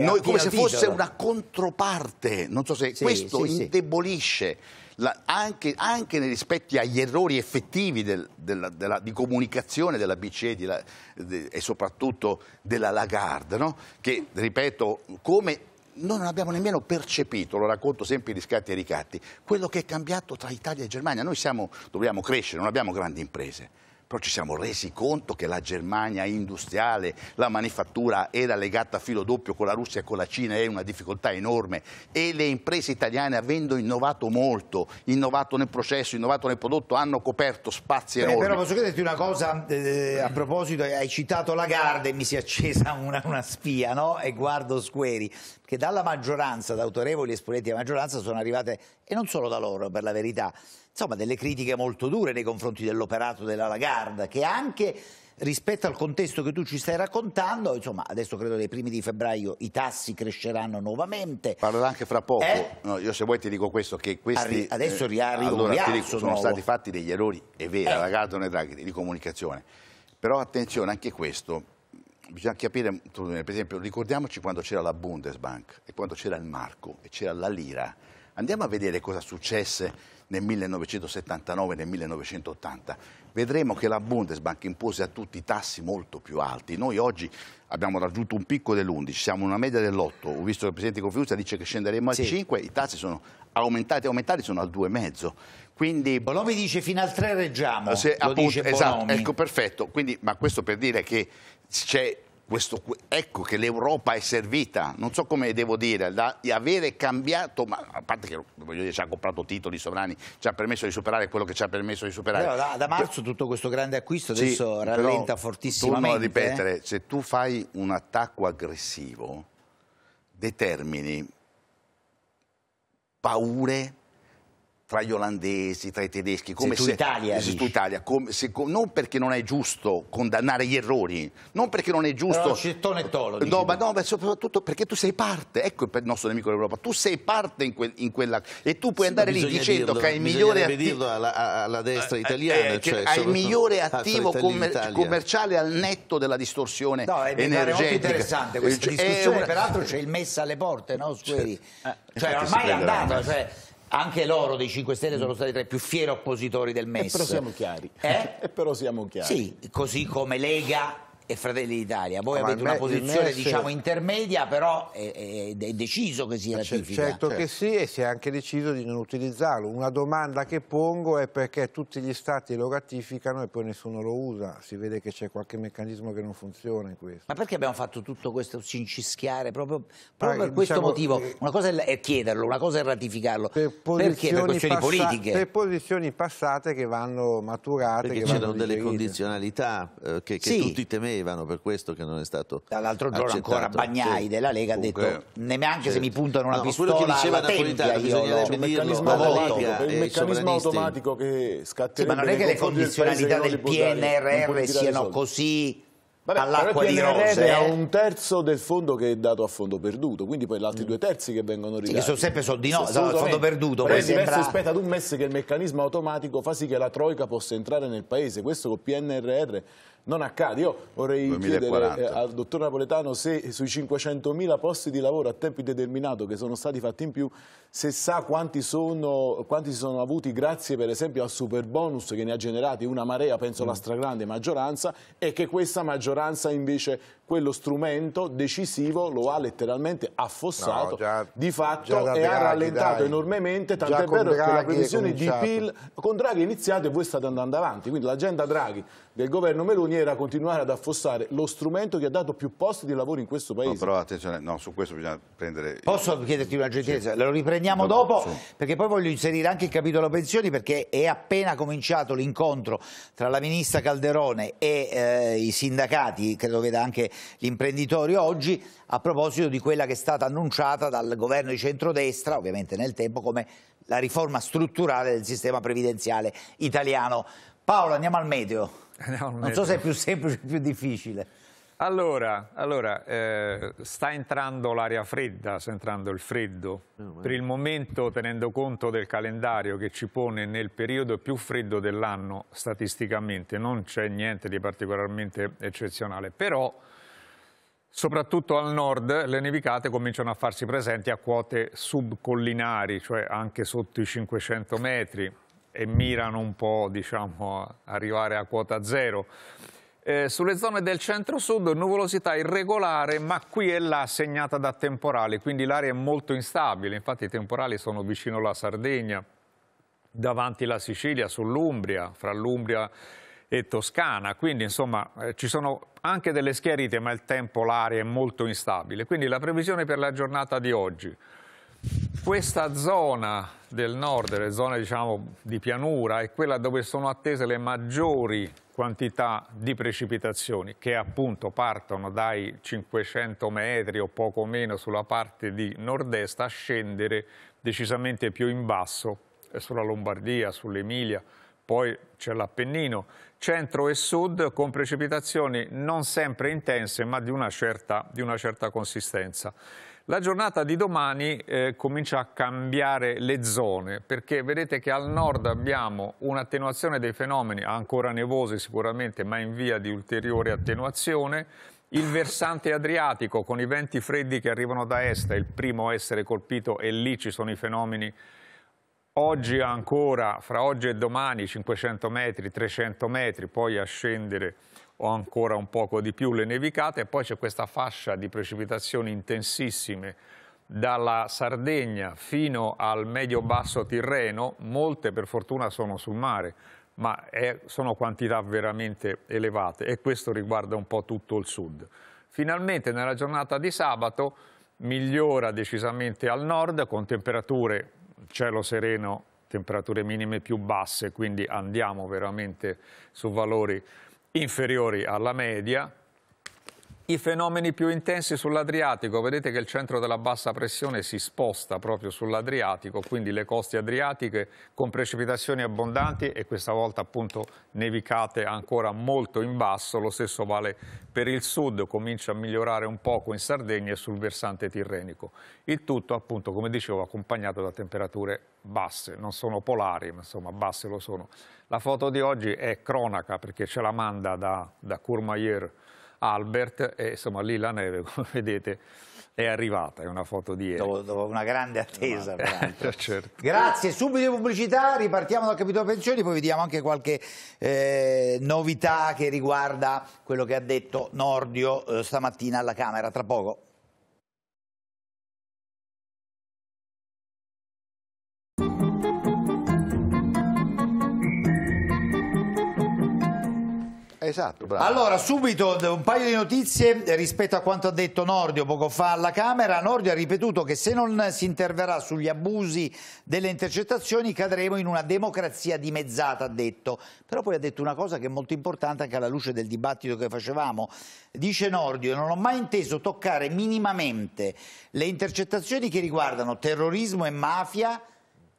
noi, come se titolo. fosse una controparte, non so se sì, questo sì, indebolisce la, anche, anche, nei rispetti agli errori effettivi del, della, della, di comunicazione della BCE di la, de, e soprattutto della Lagarde, no? che ripeto, come noi non abbiamo nemmeno percepito, lo racconto sempre i riscatti e i ricatti, quello che è cambiato tra Italia e Germania. Noi siamo, dobbiamo crescere, non abbiamo grandi imprese però ci siamo resi conto che la Germania industriale, la manifattura era legata a filo doppio con la Russia e con la Cina, è una difficoltà enorme e le imprese italiane avendo innovato molto, innovato nel processo, innovato nel prodotto, hanno coperto spazi eh, enormi. però posso chiederti una cosa eh, a proposito, hai citato Lagarde e mi si è accesa una, una spia no? e guardo Squeri, che dalla maggioranza, da autorevoli esponenti della maggioranza sono arrivate, e non solo da loro per la verità, insomma, delle critiche molto dure nei confronti dell'operato della Lagarde, che anche rispetto al contesto che tu ci stai raccontando, insomma, adesso credo dai primi di febbraio i tassi cresceranno nuovamente. Parlerà anche fra poco. Eh? No, io se vuoi ti dico questo, che questi... Arri adesso riarrivo eh, allora, rialzo, dico, sono nuovo. stati fatti degli errori, è vero, eh. la Gardone e Draghi, di comunicazione. Però attenzione, anche questo, bisogna capire, per esempio, ricordiamoci quando c'era la Bundesbank e quando c'era il Marco e c'era la Lira. Andiamo a vedere cosa successe nel 1979 e nel 1980. Vedremo che la Bundesbank impose a tutti tassi molto più alti. Noi oggi abbiamo raggiunto un picco dell'11, siamo una media dell'8. Ho visto che il Presidente Confidenza dice che scenderemo al sì. 5, i tassi sono aumentati, e aumentati sono al 2,5. Quindi... Bonomi dice fino al 3 reggiamo, se, appunto, Esatto, ecco perfetto. Quindi, ma questo per dire che c'è questo, ecco che l'Europa è servita, non so come devo dire, da avere cambiato, ma a parte che voglio dire, ci ha comprato titoli sovrani, ci ha permesso di superare quello che ci ha permesso di superare. Però da, da marzo tutto questo grande acquisto sì, rallenta fortissimo. Tu a eh. ripetere, se tu fai un attacco aggressivo determini paure tra gli olandesi, tra i tedeschi, come se, se, Italia, se Italia, come, se, non perché non è giusto condannare gli errori, non perché non è giusto... Però non tolo, no, ma no, ma soprattutto perché tu sei parte, ecco il nostro nemico dell'Europa, tu sei parte in, quel, in, quella... e tu puoi sì, andare lì dicendo dirlo, che hai il migliore... Attivo, alla, alla destra eh, eh, italiana, eh, cioè, hai il migliore ah, attivo commer commerciale al netto della distorsione no, è energetica. È molto interessante questa cioè, discussione, una... peraltro c'è il messa alle porte, no, Squeri? Certo. cioè, eh, cioè ormai è andata, cioè anche loro dei 5 Stelle sono mm. stati tra i più fieri oppositori del MES. E però siamo chiari. Eh? <laughs> E però siamo chiari. Sì, così come Lega e Fratelli d'Italia. Voi avete una posizione diciamo intermedia, però è, è, è, deciso che si ratifica. Certo, certo, certo che sì e si è anche deciso di non utilizzarlo. Una domanda che pongo è perché tutti gli stati lo ratificano e poi nessuno lo usa. Si vede che c'è qualche meccanismo che non funziona in questo. Ma perché abbiamo fatto tutto questo cincischiare proprio, proprio Ma, per questo diciamo, motivo? Una cosa è chiederlo, una cosa è ratificarlo. Per perché? Per questioni politiche. Per posizioni passate che vanno maturate. Perché c'erano delle condizionalità eh, che, che sì. tutti temevano sapevano, per questo che non è stato Dall'altro giorno accettato. ancora Bagnai sì. della Lega Dunque, ha detto neanche certo. se mi puntano una no, pistola quello che diceva Napolitano, bisognerebbe dirlo, la eh, meccanismo automatico che scatterebbe sì, ma non è che le condizionalità del, PNRR siano così Vabbè, però il PNRR eh? ha un terzo del fondo che è dato a fondo perduto, quindi poi gli altri mm. due terzi che vengono ridati. Sì, che sono sempre soldi no, a fondo perduto. Però sembra... aspetta un Messi che il meccanismo automatico fa sì che la Troica possa entrare nel paese, questo col PNRR non accade. Io vorrei 2040. chiedere eh, al dottor Napoletano se sui 500.000 posti di lavoro a tempo determinato che sono stati fatti in più, se sa quanti, sono, quanti si sono avuti grazie per esempio al super bonus che ne ha generati una marea, penso mm. la stragrande maggioranza, e che questa maggioranza invece quello strumento decisivo lo ha letteralmente affossato no, già, di fatto e ha rallentato dai. enormemente, tant'è vero che la previsione di PIL con Draghi è iniziata e voi state andando avanti, quindi l'agenda Draghi del governo Meloni vergogniera continuare ad affossare lo strumento che ha dato più posti di lavoro in questo paese. No, però attenzione, no, su questo bisogna prendere... Posso chiederti una gentilezza? Sì. Lo riprendiamo no, dopo, sì. perché poi voglio inserire anche il capitolo pensioni, perché è appena cominciato l'incontro tra la ministra Calderone e eh, i sindacati, credo veda anche l'imprenditore oggi, a proposito di quella che è stata annunciata dal governo di centrodestra, ovviamente nel tempo, come la riforma strutturale del sistema previdenziale italiano. Paolo, andiamo al meteo. <laughs> No, non, non so se è più semplice o più difficile. Allora, allora eh, sta entrando l'aria fredda, sta entrando il freddo. per il momento, tenendo conto del calendario che ci pone nel periodo più freddo dell'anno, statisticamente, non c'è niente di particolarmente eccezionale. Però, soprattutto al nord, le nevicate cominciano a farsi presenti a quote subcollinari, cioè anche sotto i 500 metri e mirano un po' diciamo, a arrivare a quota zero. Eh, sulle zone del centro-sud nuvolosità irregolare ma qui e là segnata da temporali, quindi l'aria è molto instabile, infatti i temporali sono vicino alla Sardegna, davanti la Sicilia, sull'Umbria, fra l'Umbria e Toscana, quindi insomma eh, ci sono anche delle schiarite ma il tempo, l'aria è molto instabile, quindi la previsione per la giornata di oggi questa zona del nord, le zone diciamo, di pianura, è quella dove sono attese le maggiori quantità di precipitazioni che appunto partono dai 500 metri o poco meno sulla parte di nord-est a scendere decisamente più in basso eh, sulla Lombardia, sull'Emilia, poi c'è l'Appennino, centro e sud con precipitazioni non sempre intense ma di una certa, di una certa consistenza. La giornata di domani eh, comincia a cambiare le zone perché vedete che al nord abbiamo un'attenuazione dei fenomeni ancora nevose sicuramente ma in via di ulteriore attenuazione il versante adriatico con i venti freddi che arrivano da est è il primo a essere colpito e lì ci sono i fenomeni oggi ancora, fra oggi e domani 500 metri, 300 metri, poi a scendere o ancora un poco di più le nevicate e poi c'è questa fascia di precipitazioni intensissime dalla Sardegna fino al medio-basso Tirreno, molte per fortuna sono sul mare, ma è, sono quantità veramente elevate e questo riguarda un po' tutto il sud. Finalmente nella giornata di sabato migliora decisamente al nord con temperature cielo sereno, temperature minime più basse, quindi andiamo veramente su valori inferiori alla media, i fenomeni più intensi sull'Adriatico, vedete che il centro della bassa pressione si sposta proprio sull'Adriatico, quindi le coste adriatiche con precipitazioni abbondanti e questa volta appunto nevicate ancora molto in basso, lo stesso vale per il sud, comincia a migliorare un poco in Sardegna e sul versante tirrenico. Il tutto appunto, come dicevo, accompagnato da temperature basse, non sono polari, ma insomma basse lo sono. La foto di oggi è cronaca perché ce la manda da, da Courmayeur Albert e insomma lì la neve, <laughs> come vedete, è arrivata, è una foto di ieri. Dopo, dopo una grande attesa. No. <laughs> certo. Grazie, subito pubblicità, ripartiamo dal capitolo pensioni, poi vediamo anche qualche eh, novità che riguarda quello che ha detto Nordio eh, stamattina alla Camera, tra poco. esatto, bravo. Allora, subito un paio di notizie rispetto a quanto ha detto Nordio poco fa alla Camera. Nordio ha ripetuto che se non si interverrà sugli abusi delle intercettazioni cadremo in una democrazia dimezzata, ha detto. Però poi ha detto una cosa che è molto importante anche alla luce del dibattito che facevamo. Dice Nordio, non ho mai inteso toccare minimamente le intercettazioni che riguardano terrorismo e mafia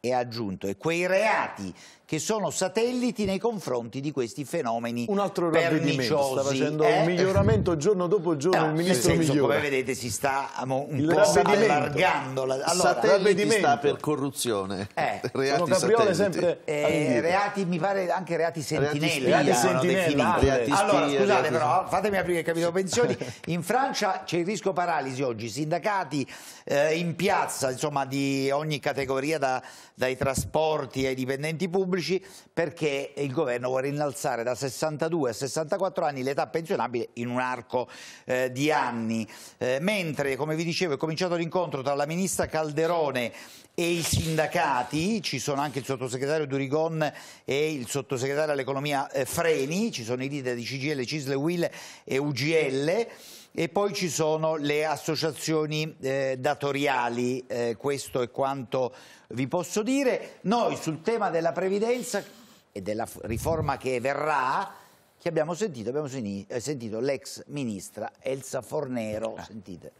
e ha aggiunto e quei reati che sono satelliti nei confronti di questi fenomeni Un altro ravvedimento, sta facendo eh? un miglioramento giorno dopo giorno, no, il ministro senso, migliora. Come vedete si sta un il po' allargando. La, allora, satelliti sta per corruzione, eh. <laughs> reati Capriole sempre eh, reati, mi pare anche reati sentinelle. Reati sentinella, reati Allora, scusate però, fatemi aprire il capitolo pensioni. <laughs> In Francia c'è il rischio paralisi oggi, sindacati eh, in piazza, insomma, di ogni categoria, da, dai trasporti ai dipendenti pubblici, pubblici perché il governo vuole innalzare da 62 a 64 anni l'età pensionabile in un arco eh, di anni. Eh, mentre, come vi dicevo, è cominciato l'incontro tra la ministra Calderone e i sindacati, ci sono anche il sottosegretario Durigon e il sottosegretario all'economia eh, Freni, ci sono i leader di CGL, Cisle, Will e UGL. E poi ci sono le associazioni eh, datoriali, eh, questo è quanto vi posso dire. Noi sul tema della previdenza e della riforma che verrà, che abbiamo sentito, abbiamo eh, sentito l'ex ministra Elsa Fornero, eh. sentite.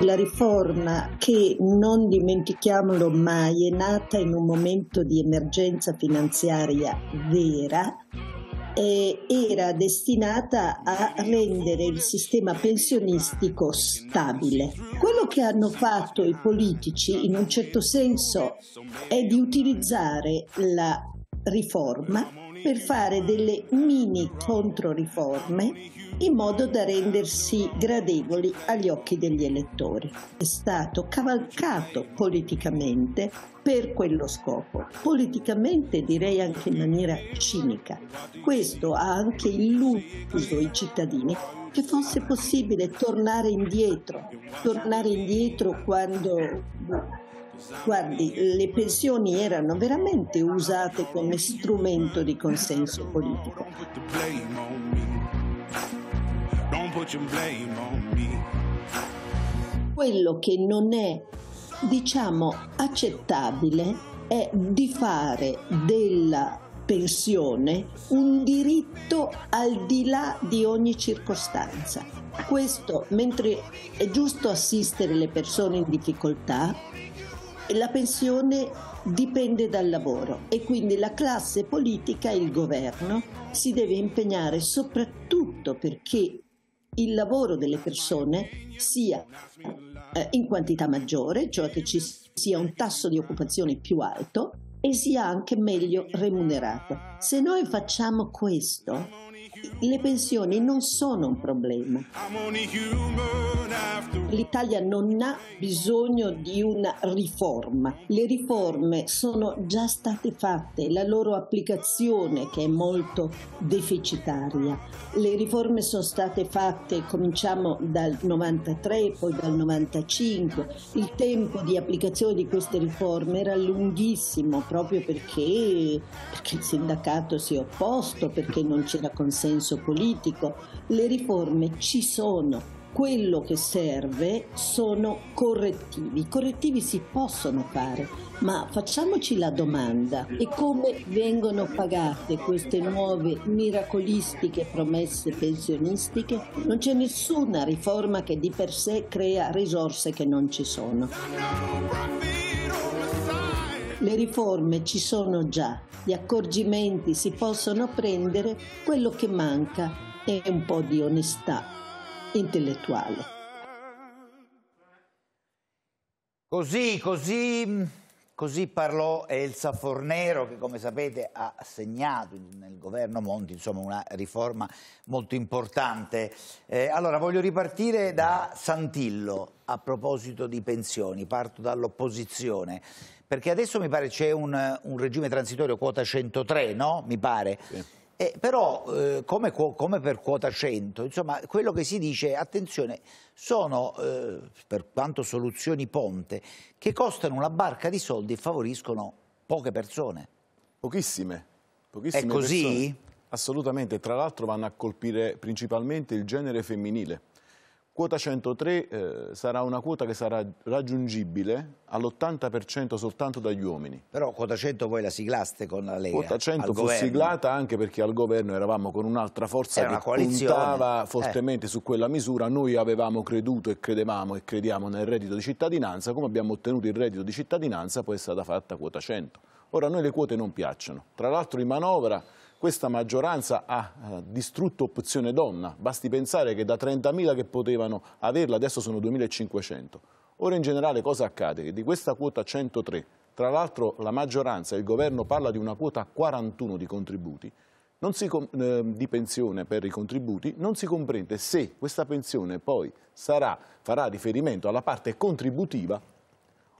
La riforma che, non dimentichiamolo mai, è nata in un momento di emergenza finanziaria vera eh, era destinata a rendere il sistema pensionistico stabile. Quello che hanno fatto i politici in un certo senso è di utilizzare la riforma per fare delle mini controriforme in modo da rendersi gradevoli agli occhi degli elettori. È stato cavalcato politicamente per quello scopo, politicamente direi anche in maniera cinica. Questo ha anche illuso i cittadini che fosse possibile tornare indietro, tornare indietro quando Guardi, le pensioni erano veramente usate come strumento di consenso politico. Quello che non è, diciamo, accettabile è di fare della pensione un diritto al di là di ogni circostanza. Questo mentre è giusto assistere le persone in difficoltà, la pensione dipende dal lavoro e quindi la classe politica e il governo si deve impegnare soprattutto perché il lavoro delle persone sia eh, in quantità maggiore, cioè che ci sia un tasso di occupazione più alto e sia anche meglio remunerato. Se noi facciamo questo, le pensioni non sono un problema. L'Italia non ha bisogno di una riforma. Le riforme sono già state fatte, la loro applicazione che è molto deficitaria. Le riforme sono state fatte, cominciamo dal 93, poi dal 95. Il tempo di applicazione di queste riforme era lunghissimo proprio perché, perché il sindacato si è opposto, perché non c'era consenso senso politico, le riforme ci sono. Quello che serve sono correttivi. I correttivi si possono fare, ma facciamoci la domanda: e come vengono pagate queste nuove miracolistiche promesse pensionistiche? Non c'è nessuna riforma che di per sé crea risorse che non ci sono. Le riforme ci sono già, gli accorgimenti si possono prendere, quello che manca è un po' di onestà intellettuale. Così, così, così parlò Elsa Fornero che come sapete ha segnato nel governo Monti insomma, una riforma molto importante. Eh, allora voglio ripartire da Santillo a proposito di pensioni, parto dall'opposizione. Perché adesso mi pare c'è un, un, regime transitorio quota 103, no? Mi pare. Sì. Eh, però eh, come, come, per quota 100, insomma, quello che si dice, attenzione, sono eh, per quanto soluzioni ponte che costano una barca di soldi e favoriscono poche persone. Pochissime. Pochissime È così? Persone. Assolutamente, tra l'altro vanno a colpire principalmente il genere femminile Quota 103 eh, sarà una quota che sarà raggiungibile all'80% soltanto dagli uomini. Però quota 100 voi la siglaste con la Lega. Quota 100 fu governo. siglata anche perché al governo eravamo con un'altra forza Era che puntava eh. fortemente eh. su quella misura. Noi avevamo creduto e credevamo e crediamo nel reddito di cittadinanza. Come abbiamo ottenuto il reddito di cittadinanza poi è stata fatta quota 100. Ora a noi le quote non piacciono. Tra l'altro in manovra questa maggioranza ha eh, distrutto opzione donna. Basti pensare che da 30.000 che potevano averla adesso sono 2.500. Ora in generale cosa accade? Che di questa quota 103, tra l'altro la maggioranza e il governo parla di una quota 41 di contributi, si, eh, di pensione per i contributi, non si comprende se questa pensione poi sarà, farà riferimento alla parte contributiva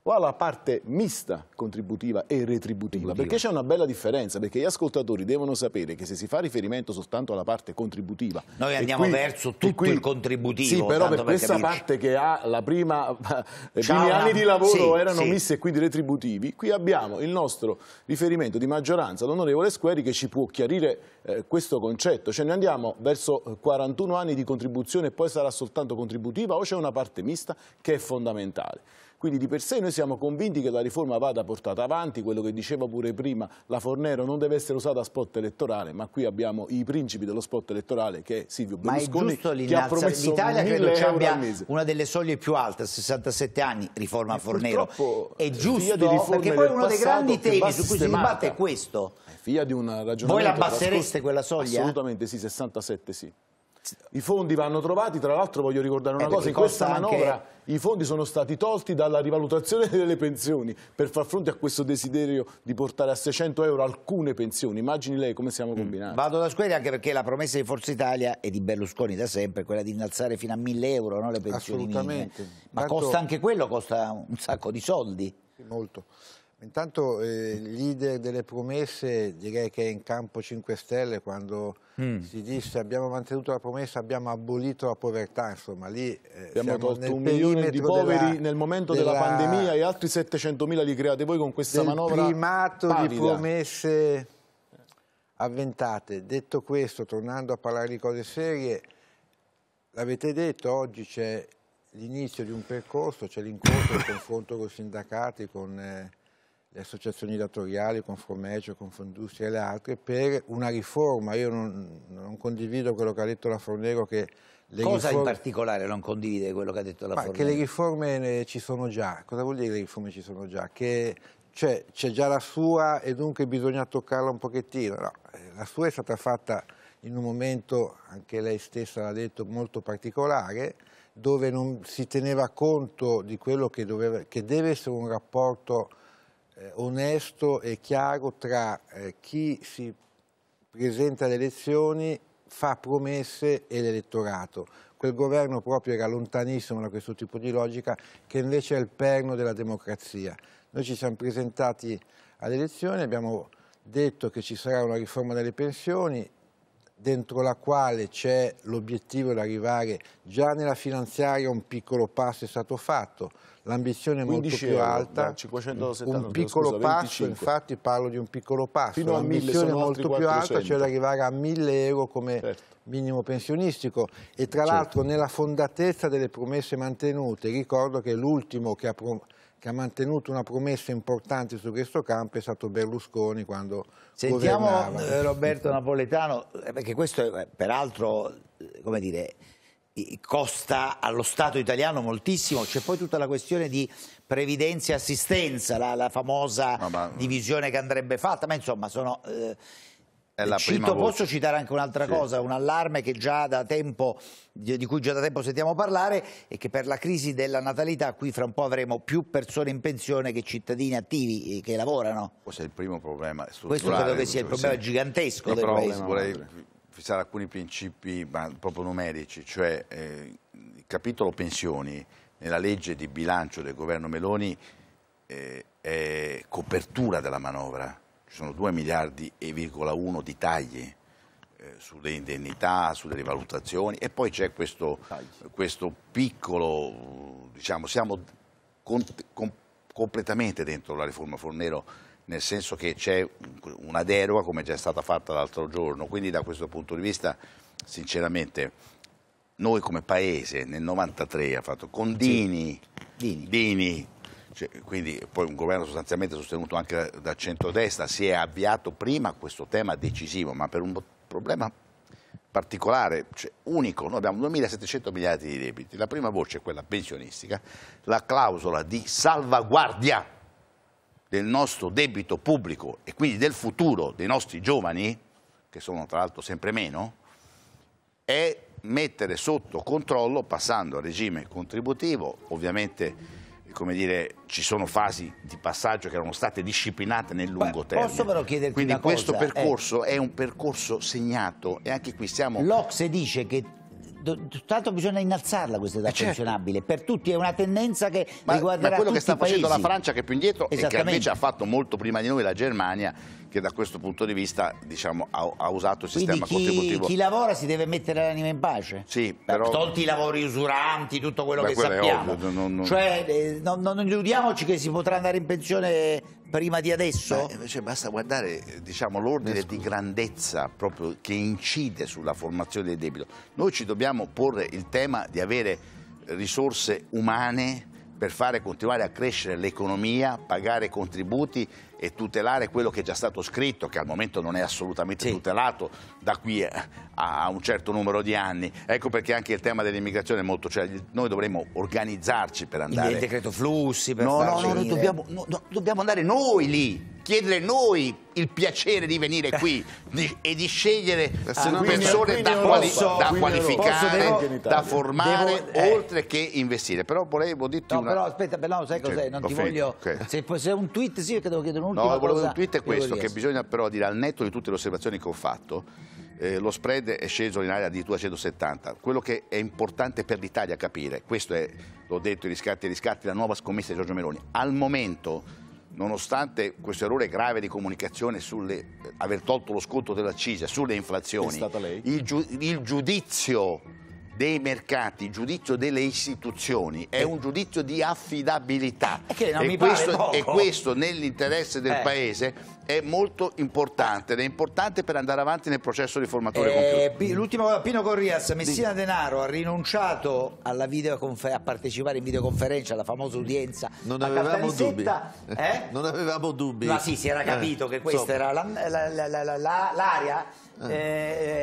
o alla parte mista contributiva e retributiva, perché c'è una bella differenza, perché gli ascoltatori devono sapere che se si fa riferimento soltanto alla parte contributiva... Noi andiamo qui, verso tutto qui, il contributivo. Sì, però per questa per parte che ha la prima, <laughs> i primi una... anni di lavoro sì, erano sì. misti e quindi retributivi, qui abbiamo il nostro riferimento di maggioranza, l'onorevole Squeri, che ci può chiarire eh, questo concetto, cioè noi andiamo verso 41 eh, anni di contribuzione e poi sarà soltanto contributiva o c'è una parte mista che è fondamentale. Quindi di per sé noi siamo convinti che la riforma vada portata avanti, quello che diceva pure prima la Fornero non deve essere usata a spot elettorale, ma qui abbiamo i principi dello spot elettorale che è Silvio Berlusconi che ha promesso L'Italia credo ci abbia una delle soglie più alte, 67 anni, riforma Fornero. È eh, giusto perché poi uno dei grandi temi su cui si dibatte è questo. È figlia di una ragionamento Voi la abbassereste quella soglia? Assolutamente sì, 67 sì. I fondi vanno trovati, tra l'altro voglio ricordare una eh, cosa, in questa manovra anche... i fondi sono stati tolti dalla rivalutazione <laughs> delle pensioni per far fronte a questo desiderio di portare a 600 euro alcune pensioni. Immagini lei come siamo mm, combinati. Mm. Vado da Squeri anche perché la promessa di Forza Italia e di Berlusconi da sempre è quella di innalzare fino a 1000 euro no, le pensioni Assolutamente. Ma Tanto... costa anche quello, costa un sacco di soldi. Molto. Intanto eh, il leader delle promesse direi che è in campo 5 Stelle quando mm. si disse abbiamo mantenuto la promessa, abbiamo abolito la povertà, insomma lì eh, abbiamo tolto un milione di poveri della, nel momento della, della, pandemia e altri 700 mila li create voi con questa manovra. Il primato pavida. di promesse avventate. Detto questo, tornando a parlare di cose serie, l'avete detto, oggi c'è l'inizio di un percorso, c'è l'incontro, il confronto con i sindacati, con... Eh, le associazioni datoriali, Conformercio, Confindustria e le altre, per una riforma. Io non, non condivido quello che ha detto la Fornero che le Cosa riforme... in particolare non condivide quello che ha detto la Fornero? Ma Che le riforme ci sono già. Cosa vuol dire che le riforme ci sono già? Che c'è, già la sua e dunque bisogna toccarla un pochettino. No, eh, la sua è stata fatta in un momento, anche lei stessa l'ha detto, molto particolare, dove non si teneva conto di quello che, doveva, che deve essere un rapporto eh, onesto e chiaro tra eh, chi si presenta alle elezioni, fa promesse e l'elettorato. Quel governo proprio era lontanissimo da questo tipo di logica che invece è il perno della democrazia. Noi ci siamo presentati alle elezioni, abbiamo detto che ci sarà una riforma delle pensioni, dentro la quale c'è l'obiettivo di arrivare già nella finanziaria un piccolo passo è stato fatto, l'ambizione è molto più euro, alta, 570, un piccolo scusa, passo, 25. infatti parlo di un piccolo passo, Fino l'ambizione è molto più alta, cioè di arrivare a 1000 euro come certo. minimo pensionistico e tra certo. l'altro nella fondatezza delle promesse mantenute, ricordo che l'ultimo che ha che ha mantenuto una promessa importante su questo campo è stato Berlusconi quando Sentiamo governava. Eh, Roberto Napoletano, eh, perché questo è eh, peraltro, come dire, costa allo Stato italiano moltissimo, c'è poi tutta la questione di previdenza e assistenza, la, la famosa no, ma... divisione che andrebbe fatta, ma insomma sono... Eh... Cito, posso citare anche un'altra sì. cosa, un allarme tempo, di cui già da tempo sentiamo parlare e che per la crisi della natalità qui fra un po' avremo più persone in pensione che cittadini attivi eh, che lavorano. Questo è il primo problema Questo credo che sia il problema sì. gigantesco Lo del problema fissare alcuni principi proprio numerici, cioè eh, il capitolo pensioni nella legge di bilancio del governo Meloni eh, è copertura della manovra, ci sono 2 miliardi e virgola 1 di tagli eh, sulle indennità, sulle rivalutazioni e poi c'è questo, questo, piccolo, diciamo, siamo con, con, completamente dentro la riforma Fornero nel senso che c'è una deroga come già è stata fatta l'altro giorno, quindi da questo punto di vista sinceramente noi come paese nel 93 ha fatto con Dini, sì. Dini. Dini cioè, quindi poi un governo sostanzialmente sostenuto anche dal centrodestra si è avviato prima a questo tema decisivo, ma per un problema particolare, cioè unico, noi abbiamo 2.700 miliardi di debiti, la prima voce è quella pensionistica, la clausola di salvaguardia del nostro debito pubblico e quindi del futuro dei nostri giovani, che sono tra l'altro sempre meno, è mettere sotto controllo, passando al regime contributivo, ovviamente come dire, ci sono fasi di passaggio che erano state disciplinate nel lungo termine. Posso però chiederti Quindi questo cosa, percorso eh. è un percorso segnato e anche qui siamo... L'Ocse dice che Tanto bisogna innalzarla questa eh, età eh pensionabile per tutti, è una tendenza che ma, riguarderà ma quello che sta facendo la Francia che è più indietro e che invece ha fatto molto prima di noi la Germania che da questo punto di vista diciamo, ha, ha, usato il sistema Quindi chi, contributivo. chi lavora si deve mettere l'anima in pace? Sì, però... Tolti i lavori usuranti, tutto quello Beh, che sappiamo. Ovvio, non, non... Cioè, eh, non, non illudiamoci che si potrà andare in pensione prima di adesso? Beh, invece basta guardare diciamo, l'ordine di grandezza proprio che incide sulla formazione del debito. Noi ci dobbiamo porre il tema di avere risorse umane per fare continuare a crescere l'economia, pagare contributi e tutelare quello che è già stato scritto, che al momento non è assolutamente sì. tutelato da qui eh, a un certo numero di anni. Ecco perché anche il tema dell'immigrazione è molto... Cioè noi dovremmo organizzarci per andare... Il decreto flussi, per no, no, no, no, dobbiamo, no, dobbiamo andare noi lì chiedere noi il piacere di venire eh. qui di, e di scegliere ah, persone quindi, da, quali, posso, da qualificare, devo, da formare, devo, eh. oltre che investire. Però volevo dirti no, una... però aspetta, no, sai cos'è? Non ti voglio... Okay. Se è un tweet sì, che devo chiedere un'ultima no, cosa. un tweet è questo, che bisogna però dire al netto di tutte le osservazioni che ho fatto, eh, lo spread è sceso in area di 270. Quello che è importante per l'Italia capire, questo è, l'ho detto, i riscatti e i riscatti, la nuova scommessa di Giorgio Meloni, al momento nonostante questo errore grave di comunicazione sulle eh, aver tolto lo sconto dell'accisa sulle inflazioni, il, giu, il giudizio dei mercati, giudizio delle istituzioni, è eh. un giudizio di affidabilità. Eh, e questo, e, questo, nell'interesse del eh. Paese è molto importante ed è importante per andare avanti nel processo riformatore eh, mm. L'ultima cosa, Pino Corrias, Messina Denaro ha rinunciato a partecipare in videoconferenza alla famosa udienza. Non avevamo dubbi. Eh? Non avevamo dubbi. Ma sì, si era eh, capito che questa so. era l'area la, la, la, eh.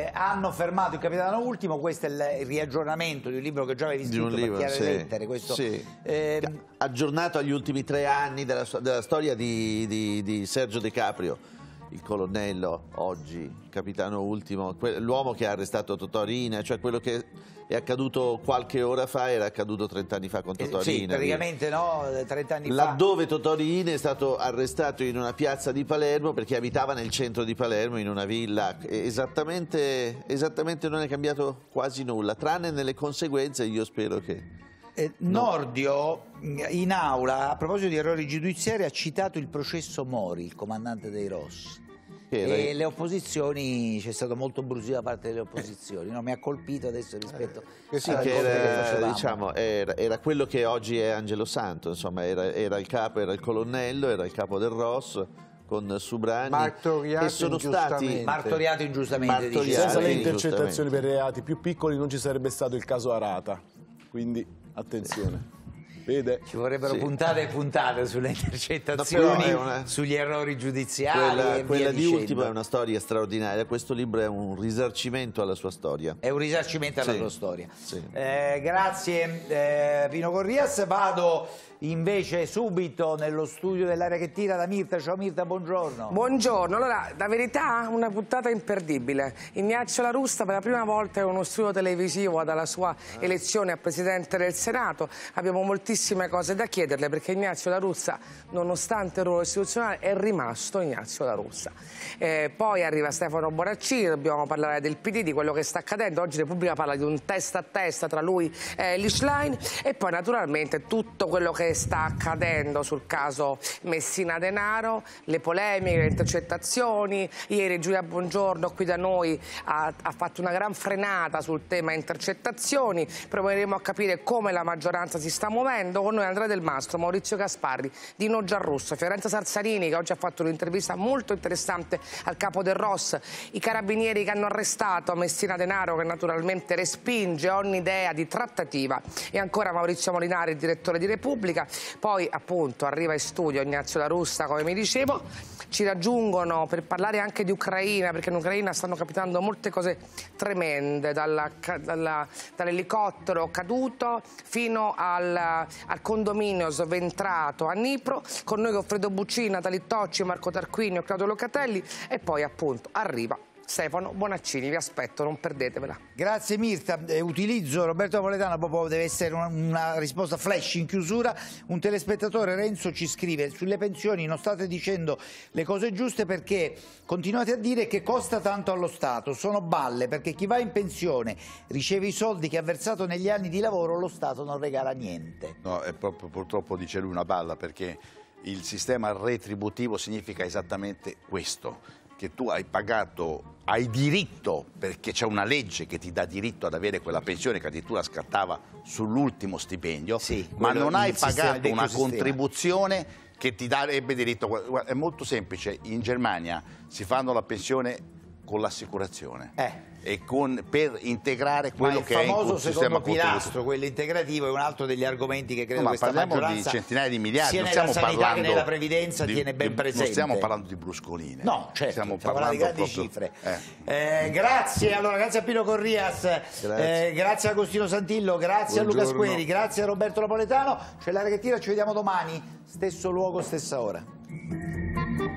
eh, hanno fermato il capitano ultimo, questo è il riaggiornamento di un libro che già avevi scritto di un libro, sì. lettere, questo, sì. ehm... aggiornato agli ultimi tre anni della, della storia di, di, di Sergio De Caprio il colonnello oggi, capitano ultimo, l'uomo che ha arrestato Totorina, cioè quello che è accaduto qualche ora fa era accaduto 30 anni fa con eh, Totorina. Sì, praticamente no, 30 anni Laddove fa. Laddove Totorina è stato arrestato in una piazza di Palermo perché abitava nel centro di Palermo in una villa, esattamente, esattamente non è cambiato quasi nulla, tranne nelle conseguenze io spero che eh, Nordio mm, in aula, a proposito di errori giudiziari, ha citato il processo Mori, il comandante dei Rossi. E le opposizioni, c'è stato molto brusio da parte delle opposizioni, no? mi ha colpito adesso rispetto eh, sì, che era, diciamo, era, era, quello che oggi è Angelo Santo, insomma, era, era, il capo, era il colonnello, era il capo del Ross con Subrani martoriato che sono stati martoriati ingiustamente, martoriati, diciamo. senza le intercettazioni per reati più piccoli non ci sarebbe stato il caso Arata quindi Attenzione. Vede? Ci vorrebbero sì. puntate e puntate sulle intercettazioni, no, una... sugli errori giudiziari. Quella, quella di, di ultimo è una storia straordinaria. Questo libro è un risarcimento alla sua storia. È un risarcimento alla sì. sua storia. Sì. Eh, grazie eh, Pino Corrias. Vado invece subito nello studio dell'area che tira da Mirta. Ciao Mirta, buongiorno. Buongiorno. Allora, la verità, una puntata imperdibile. Ignazio La Rusta per la prima volta è uno studio televisivo dalla sua ah. elezione a Presidente del Senato. Abbiamo moltissimi tantissime cose da chiederle perché Ignazio La Russa, nonostante il ruolo istituzionale, è rimasto Ignazio La Russa. Eh, poi arriva Stefano Boraccini, dobbiamo parlare del PD, di quello che sta accadendo. Oggi Repubblica parla di un testa a testa tra lui e Lischlein e poi naturalmente tutto quello che sta accadendo sul caso Messina Denaro, le polemiche, le intercettazioni. Ieri Giulia Buongiorno qui da noi ha, ha fatto una gran frenata sul tema intercettazioni. Proveremo a capire come la maggioranza si sta muovendo discutendo con noi Andrea Del Mastro, Maurizio Gasparri, Dino Giarrusso, Fiorenza Sarsarini che oggi ha fatto un'intervista molto interessante al capo del ROS, i carabinieri che hanno arrestato Messina Denaro che naturalmente respinge ogni idea di trattativa e ancora Maurizio Molinari, il direttore di Repubblica, poi appunto arriva in studio Ignazio La Russa come mi dicevo, ci raggiungono per parlare anche di Ucraina perché in Ucraina stanno capitando molte cose tremende dall'elicottero dall caduto fino al al condominio sventrato a Nipro, con noi Goffredo Buccina, Talitocci, Marco Tarquini, Claudio Locatelli e poi appunto arriva Stefano Bonaccini. Vi aspetto, non perdetevela. Grazie Mirta, eh, utilizzo Roberto Napoletano, proprio deve essere una, una, risposta flash in chiusura. Un telespettatore Renzo ci scrive sulle pensioni non state dicendo le cose giuste perché continuate a dire che costa tanto allo Stato, sono balle perché chi va in pensione riceve i soldi che ha versato negli anni di lavoro, lo Stato non regala niente. No, è proprio purtroppo dice lui una balla perché il sistema retributivo significa esattamente questo, che tu hai pagato hai diritto, perché c'è una legge che ti dà diritto ad avere quella pensione che addirittura scattava sull'ultimo stipendio, sì, ma non hai pagato una contribuzione che ti darebbe diritto. È molto semplice, in Germania si fanno la pensione con l'assicurazione. Eh con, per integrare quello che è il famoso secondo pilastro, quello integrativo, è un altro degli argomenti che credo no, ma questa parliamo di centinaia di miliardi, sia non stiamo parlando che nella previdenza di, tiene ben presente. Non stiamo parlando di bruscoline. No, certo, stiamo, parlando di grandi proprio, cifre. Eh. Eh, grazie, allora, grazie a Pino Corrias, eh, grazie, eh, grazie a Agostino Santillo, grazie Buongiorno. a Luca Squeri, grazie a Roberto Napoletano. C'è che tira, ci vediamo domani, stesso luogo, stessa ora.